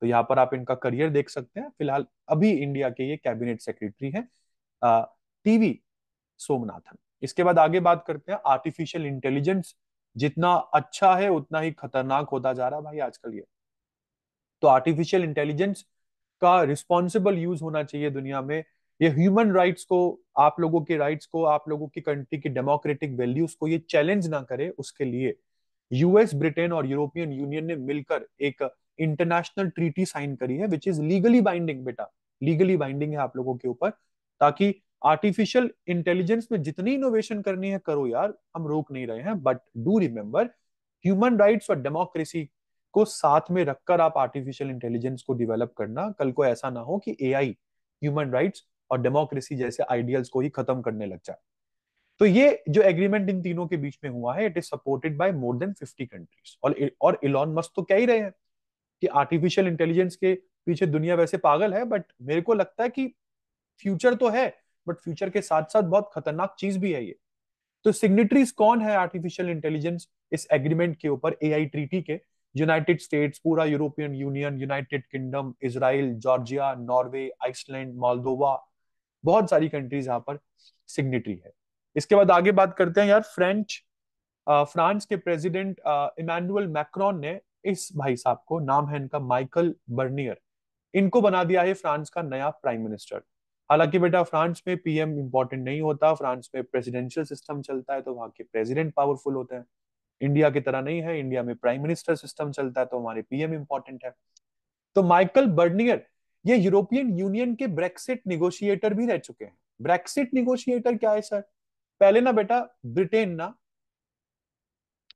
तो यहाँ पर आप इनका करियर देख सकते हैं फिलहाल अभी इंडिया के ये कैबिनेट सेक्रेटरी है टीवी सोमनाथन इसके बाद आगे बात करते हैं आर्टिफिशियल इंटेलिजेंस जितना अच्छा है उतना ही खतरनाक होता जा रहा भाई आजकल ये तो आर्टिफिशियल इंटेलिजेंस का रिस्पॉन्सिबल यूज होना चाहिए दुनिया में ये ह्यूमन राइट्स को आप लोगों के राइट्स को आप लोगों की कंट्री की डेमोक्रेटिक वैल्यूज को ये चैलेंज ना करे उसके लिए यूएस ब्रिटेन और यूरोपियन यूनियन ने मिलकर एक इंटरनेशनल ट्रीटी साइन करी है विच इज लीगली बाइंडिंग बेटा लीगली बाइंडिंग है आप लोगों के ऊपर ताकि आर्टिफिशियल इंटेलिजेंस में जितनी इनोवेशन करनी है करो यार हम रोक नहीं रहे हैं but do remember human rights और डेमोक्रेसी को साथ में रखकर आप आर्टिफिशियल इंटेलिजेंस को डेवलप करना कल को ऐसा ना हो कि एआई ह्यूमन राइट्स और डेमोक्रेसी जैसे आइडियल्स को ही खत्म करने लग जाए तो ये जो एग्रीमेंट इन तीनों के बीच में हुआ है it is supported by more than fifty countries और और इलॉन मस्क तो क्या ही रहे हैं कि आर्टिफिशियल इंटेलिजेंस के पीछे दुनिया वैसे पागल है बट मेरे को लगता है कि फ्यूचर तो है बट फ्यूचर के साथ साथ बहुत खतरनाक चीज भी है ये तो सिग्नेटरीज कौन है आर्टिफिशियल इंटेलिजेंस इस एग्रीमेंट के ऊपर ए ट्रीटी के यूनाइटेड स्टेट्स पूरा European Union United Kingdom Israel Georgia Norway Iceland Moldova बहुत सारी कंट्रीज यहाँ पर सिग्नेटरी है इसके बाद आगे बात करते हैं यार फ्रेंच फ्रांस के प्रेसिडेंट इमैनुअल मैक्रॉन ने इस भाई साहब को नाम है इनका माइकल बर्नियर इनको बना दिया है फ्रांस का नया प्राइम मिनिस्टर हालांकि बेटा फ्रांस में पीएम इंपॉर्टेंट नहीं होता फ्रांस में प्रेसिडेंशियल सिस्टम चलता है तो वहां के प्रेसिडेंट पावरफुल होते हैं इंडिया की तरह नहीं है इंडिया में प्राइम मिनिस्टर सिस्टम चलता है तो हमारे पीएम इंपॉर्टेंट है तो माइकल बर्नियर ये यूरोपियन यूनियन के ब्रेक्सिट निगोशिएटर भी रह चुके हैं ब्रेक्सिट निगोशिएटर क्या है सर पहले ना बेटा ब्रिटेन ना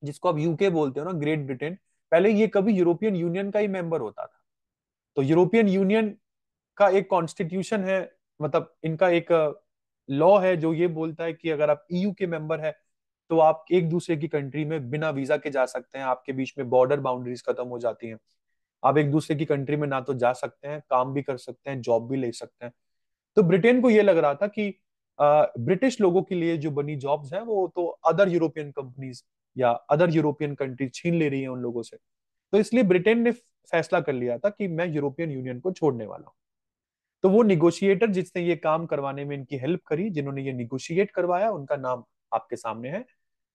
जिसको आप यूके बोलते हो ना ग्रेट ब्रिटेन पहले ये कभी यूरोपियन यूनियन का ही मेंबर होता था तो यूरोपियन यूनियन का एक कॉन्स्टिट्यूशन है मतलब इनका एक लॉ है जो ये बोलता है कि अगर आप ईयू के मेंबर है तो आप एक दूसरे की कंट्री में बिना वीजा के जा सकते हैं आपके बीच में बॉर्डर बाउंड्रीज खत्म हो जाती हैं आप एक दूसरे की कंट्री में ना तो जा सकते हैं काम भी कर सकते हैं जॉब भी ले सकते हैं तो ब्रिटेन को यह लग रहा था कि ब्रिटिश लोगों के लिए जो बनी जॉब्स हैं वो तो अदर यूरोपियन कंपनीज या अदर यूरोपियन कंट्रीज छीन ले रही है उन लोगों से तो इसलिए ब्रिटेन ने फैसला कर लिया था कि मैं यूरोपियन यूनियन को छोड़ने वाला हूँ तो वो निगोशिएटर जिसने ये काम करवाने में इनकी हेल्प करी जिन्होंने ये निगोशिएट करवाया उनका नाम आपके सामने है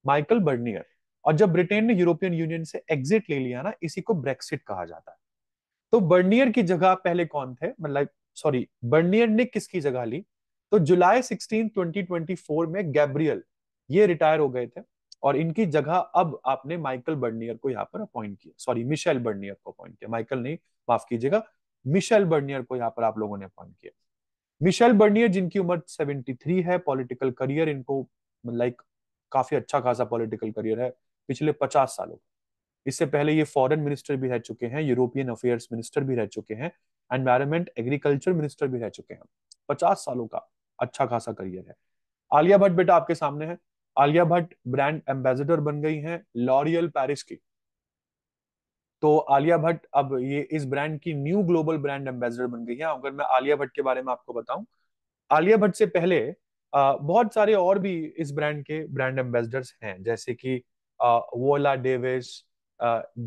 माइकल बर्नियर और जब ब्रिटेन ने यूरोपियन यूनियन से एग्जिट ले लिया ना इसी को ब्रेक्सिट कहा जाता है तो बर्नियर की जगह पहले कौन थे मतलब सॉरी बर्नियर ने किसकी जगह ली तो July sixteen twenty twenty four में गैब्रियल ये रिटायर हो गए थे और इनकी जगह अब आपने माइकल बर्नियर को यहाँ पर अपॉइंट किया सॉरी मिशेल बर्नियर को अपॉइंट किया माइकल नहीं माफ कीजिएगा मिशेल बर्नियर को यहाँ पर आप लोगों ने अपॉइंट किया मिशेल बर्नियर जिनकी उम्र 73 है पॉलिटिकल करियर इनको लाइक काफी अच्छा खासा पॉलिटिकल करियर है पिछले 50 सालों का इससे पहले ये फॉरेन मिनिस्टर भी रह चुके हैं यूरोपियन अफेयर्स मिनिस्टर भी रह चुके हैं एनवायरमेंट एग्रीकल्चर मिनिस्टर भी रह चुके हैं पचास सालों का अच्छा खासा करियर है आलिया भट्ट बेटा आपके सामने है आलिया भट्ट ब्रांड एम्बेसडर बन गई हैं लॉरियल पेरिस की तो आलिया भट्ट अब ये इस ब्रांड की न्यू ग्लोबल ब्रांड एम्बेसडर बन गई है अगर मैं आलिया भट्ट के बारे में आपको बताऊं आलिया भट्ट से पहले बहुत सारे और भी इस ब्रांड के ब्रांड एम्बेसडर्स हैं जैसे कि वोला Davis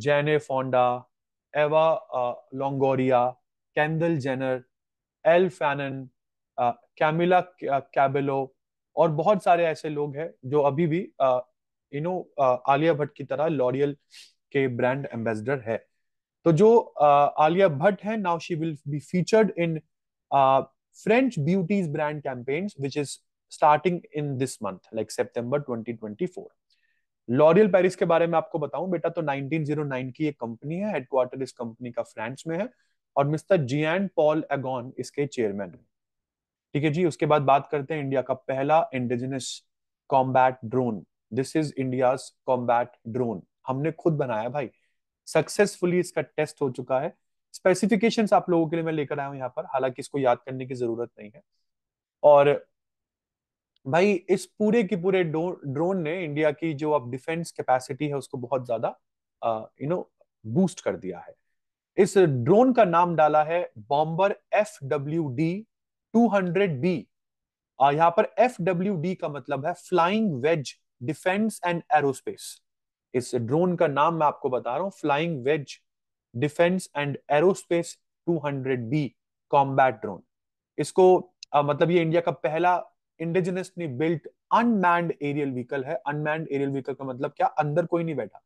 Jane Fonda Eva Longoria Kendall Jenner Elle Fanning Camila Cabello और बहुत सारे ऐसे लोग हैं जो अभी भी यू नो आलिया भट्ट की तरह लॉरियल के ब्रांड एम्बेसडर है तो जो आलिया भट्ट है now she will be featured in French beauties brand campaigns, which is starting in this month, like September 2024. L'Oreal Paris के बारे में आपको बताऊं बेटा तो 1909 की एक कंपनी है हेडक्वार्टर इस कंपनी का फ्रांस में है और मिस्टर जियान पॉल एगॉन इसके चेयरमैन है ठीक है जी उसके बाद बात करते हैं इंडिया का पहला indigenous combat drone this is India combat drone हमने खुद बनाया भाई सक्सेसफुली इसका टेस्ट हो चुका है स्पेसिफिकेशन आप लोगों के लिए मैं लेकर आया हूं यहाँ पर हालांकि इसको याद करने की जरूरत नहीं है और भाई इस पूरे के पूरे ड्रोन ने इंडिया की जो अब डिफेंस कैपेसिटी है उसको बहुत ज्यादा यू नो बूस्ट कर दिया है इस ड्रोन का नाम डाला है bomber F W D 200B यहां पर एफ का मतलब है flying wedge defence and aerospace इस ड्रोन का नाम मैं आपको बता रहा हूं flying wedge defence and aerospace 200B combat drone इसको आ, मतलब ये इंडिया का पहला इंडिजिनस ने बिल्ट अनमैंड एरियल व्हीकल है अनमैंड एरियल व्हीकल का मतलब क्या अंदर कोई नहीं बैठा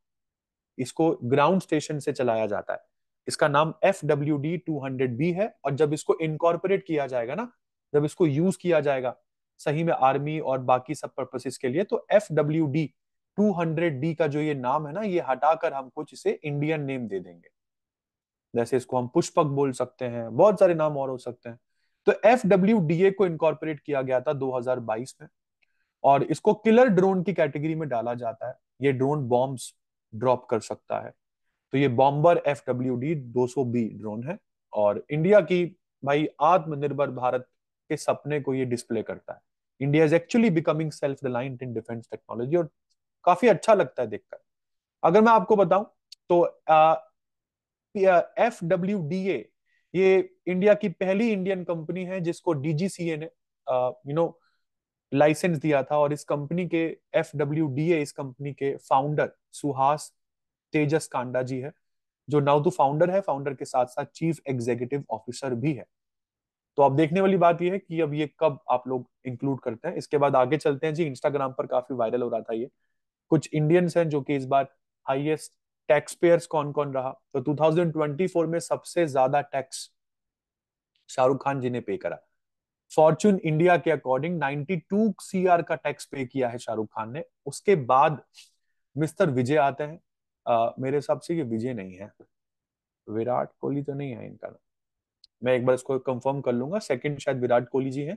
इसको ग्राउंड स्टेशन से चलाया जाता है इसका नाम F W D two hundred B है और जब इसको इनकॉर्पोरेट किया जाएगा ना जब इसको यूज किया जाएगा सही में आर्मी और बाकी सब पर्पसेस के लिए तो F W D two hundred D का जो ये नाम है ना ये हटाकर हम कुछ इसे इंडियन नेम दे देंगे जैसे इसको हम पुष्पक बोल सकते हैं बहुत सारे नाम और हो सकते हैं तो एफ डब्ल्यू डी ए को इनकॉर्पोरेट किया गया था 2022 में और इसको किलर ड्रोन की कैटेगरी में डाला जाता है ये ड्रोन बॉम्ब्स ड्रॉप कर सकता है तो ये बॉम्बर एफ डब्ल्यू डी दो बी ड्रोन है और इंडिया की भाई आत्मनिर्भर भारत के सपने को ये डिस्प्ले करता है India is actually becoming self reliant in defence technology और काफी अच्छा लगता है देखकर अगर मैं आपको बताऊं तो एफ डब्ल्यू डी ए ये इंडिया की पहली इंडियन कंपनी है जिसको डीजीसीए ने यू नो लाइसेंस दिया था और इस कंपनी के एफ डब्ल्यू डी ए इस कंपनी के फाउंडर सुहास तेजस कांडा जी है जो नाउ तो फाउंडर है फाउंडर के साथ साथ चीफ एग्जीक्यूटिव ऑफिसर भी है तो अब देखने वाली बात यह है कि अब ये कब आप लोग इंक्लूड करते हैं इसके बाद आगे चलते हैं जी इंस्टाग्राम पर काफी वायरल हो रहा था ये कुछ इंडियंस हैं जो कि इस बार हाईएस्ट टैक्स पेयर्स कौन कौन रहा तो 2024 में सबसे ज्यादा टैक्स शाहरुख खान जी ने पे करा फॉर्चून इंडिया के अकॉर्डिंग 92 सीआर का टैक्स पे किया है शाहरुख खान ने उसके बाद मिस्टर विजय आते हैं आ, मेरे हिसाब से ये विजय नहीं है विराट कोहली तो नहीं है इनका नाम मैं एक बार इसको कंफर्म कर लूंगा सेकंड शायद विराट कोहली जी हैं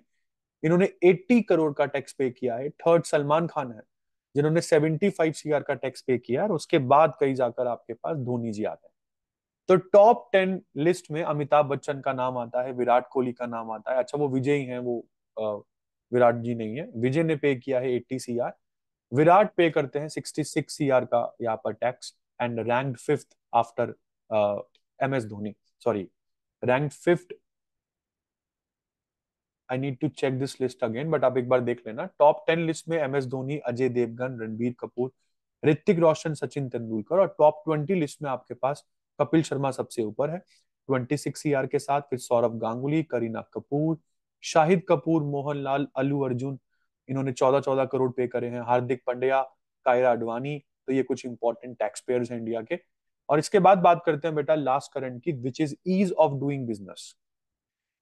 इन्होंने 80 करोड़ का टैक्स पे किया है थर्ड सलमान खान है जिन्होंने 75 सीआर का टैक्स पे किया और उसके बाद कहीं जाकर आपके पास धोनी जी आते हैं तो टॉप टेन लिस्ट में अमिताभ बच्चन का नाम आता है विराट कोहली का नाम आता है अच्छा वो विजय ही है वो आ, विराट जी नहीं है विजय ने पे किया है एट्टी सी आर विराट पे करते हैं सिक्सटी सिक्स सी आर का यहाँ पर tax and rank fifth after M S Dhoni sorry rank fifth I need to check this list again but आप एक बार देख लेना टॉप टेन लिस्ट में एम एस धोनी अजय देवगन रणबीर कपूर ऋतिक रोशन सचिन तेंदुलकर और टॉप ट्वेंटी लिस्ट में आपके पास कपिल शर्मा सबसे ऊपर है ट्वेंटी सिक्स ईयर के साथ फिर सौरभ गांगुली करीना कपूर शाहिद कपूर मोहनलाल अलू अर्जुन इन्होंने चौदह चौदह करोड़ पे करे हैं हार्दिक पंड्या कायरा अडवाणी तो ये कुछ इंपॉर्टेंट टैक्स पेयर्स हैं इंडिया के और इसके बाद बात करते हैं बेटा लास्ट करंट की which is ease of doing business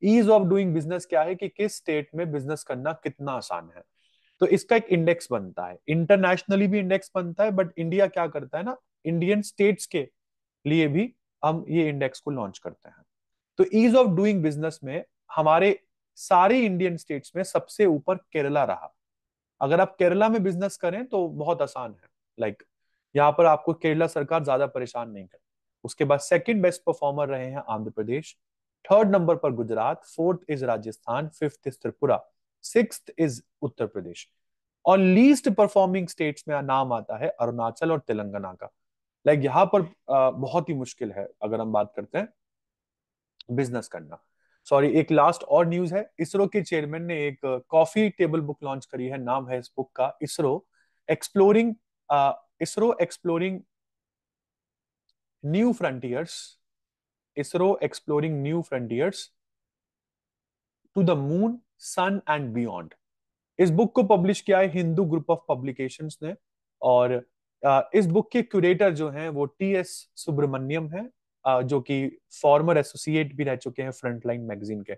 ease of doing business क्या है कि किस स्टेट में बिजनेस करना कितना आसान है तो इसका एक इंडेक्स बनता है इंटरनेशनली भी इंडेक्स बनता है बट इंडिया क्या करता है ना इंडियन स्टेट्स के लिए भी हम ये इंडेक्स को लॉन्च करते हैं तो ईज ऑफ डूइंग बिजनेस में हमारे सारे इंडियन स्टेट्स में सबसे ऊपर केरला रहा अगर आप केरला में बिजनेस करें तो बहुत आसान है लाइक like, यहाँ पर आपको केरला सरकार ज्यादा परेशान नहीं कर उसके बाद सेकंड बेस्ट परफॉर्मर रहे हैं आंध्र प्रदेश थर्ड नंबर पर Gujarat fourth is Rajasthan fifth is Tripura six is Uttar Pradesh और लीस्ट परफॉर्मिंग स्टेट्स में नाम आता है अरुणाचल और तेलंगाना का लाइक like यहाँ पर आ, बहुत ही मुश्किल है अगर हम बात करते हैं बिजनेस करना सॉरी एक लास्ट और न्यूज है इसरो के चेयरमैन ने एक कॉफी टेबल बुक लॉन्च करी है नाम है इस बुक का ISRO exploring ISRO exploring new frontiers ISRO exploring new frontiers to the moon sun and beyond इस बुक को पब्लिश किया है हिंदू ग्रुप ऑफ पब्लिकेशन ने और इस बुक के क्यूरेटर जो हैं वो टी एस सुब्रमण्यम है जो कि फॉर्मर एसोसिएट भी रह चुके हैं फ्रंटलाइन मैगजीन के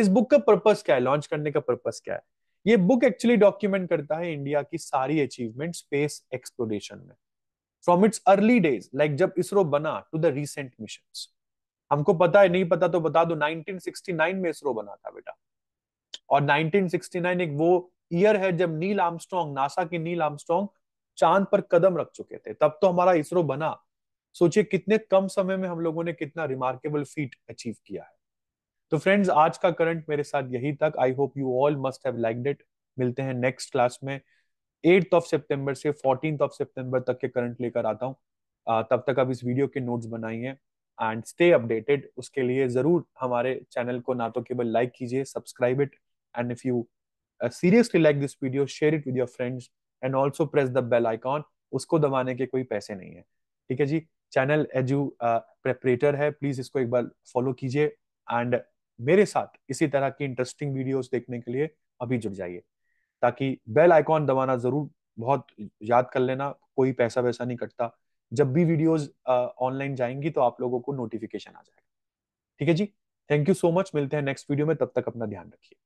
इस बुक का पर्पस क्या है लॉन्च करने का पर्पस क्या है ये बुक एक्चुअली डॉक्यूमेंट करता है इंडिया की सारी अचीवमेंट स्पेस एक्सप्लोरेशन में from its early days like जब इसरो बना टू द रिसेंट मिशन हमको पता है नहीं पता तो बता दो 1969 में इसरो बना था बेटा और 1969 एक वो ईयर है जब नील आर्मस्ट्रॉन्ग नासा के नील आमस्ट्रॉन्ग चांद पर कदम रख चुके थे तब तो हमारा इसरो बना सोचिए कितने कम समय में हम लोगों ने कितना रिमार्केबल फीट अचीव किया है तो फ्रेंड्स आज का करंट मेरे साथ यही तक I hope you all must have liked it मिलते हैं नेक्स्ट क्लास में एट्थ ऑफ सितंबर से फोर्टीन ऑफ सितंबर तक के करंट लेकर आता हूँ तब तक आप इस वीडियो के नोट्स बनाइए एंड स्टे अपडेटेड उसके लिए जरूर हमारे चैनल को ना तो केवल लाइक कीजिए subscribe it and if you seriously like this video share it with your friends and also press the bell icon उसको दबाने के कोई पैसे नहीं है ठीक है जी चैनल एजू प्रेपरेटर है प्लीज इसको एक बार फॉलो कीजिए एंड मेरे साथ इसी तरह की इंटरेस्टिंग वीडियोस देखने के लिए अभी जुड़ जाइए ताकि बेल आइकॉन दबाना जरूर बहुत याद कर लेना कोई पैसा वैसा नहीं कटता जब भी वीडियोस ऑनलाइन जाएंगी तो आप लोगों को नोटिफिकेशन आ जाएगा ठीक है जी थैंक यू सो मच मिलते हैं नेक्स्ट वीडियो में तब तक अपना ध्यान रखिए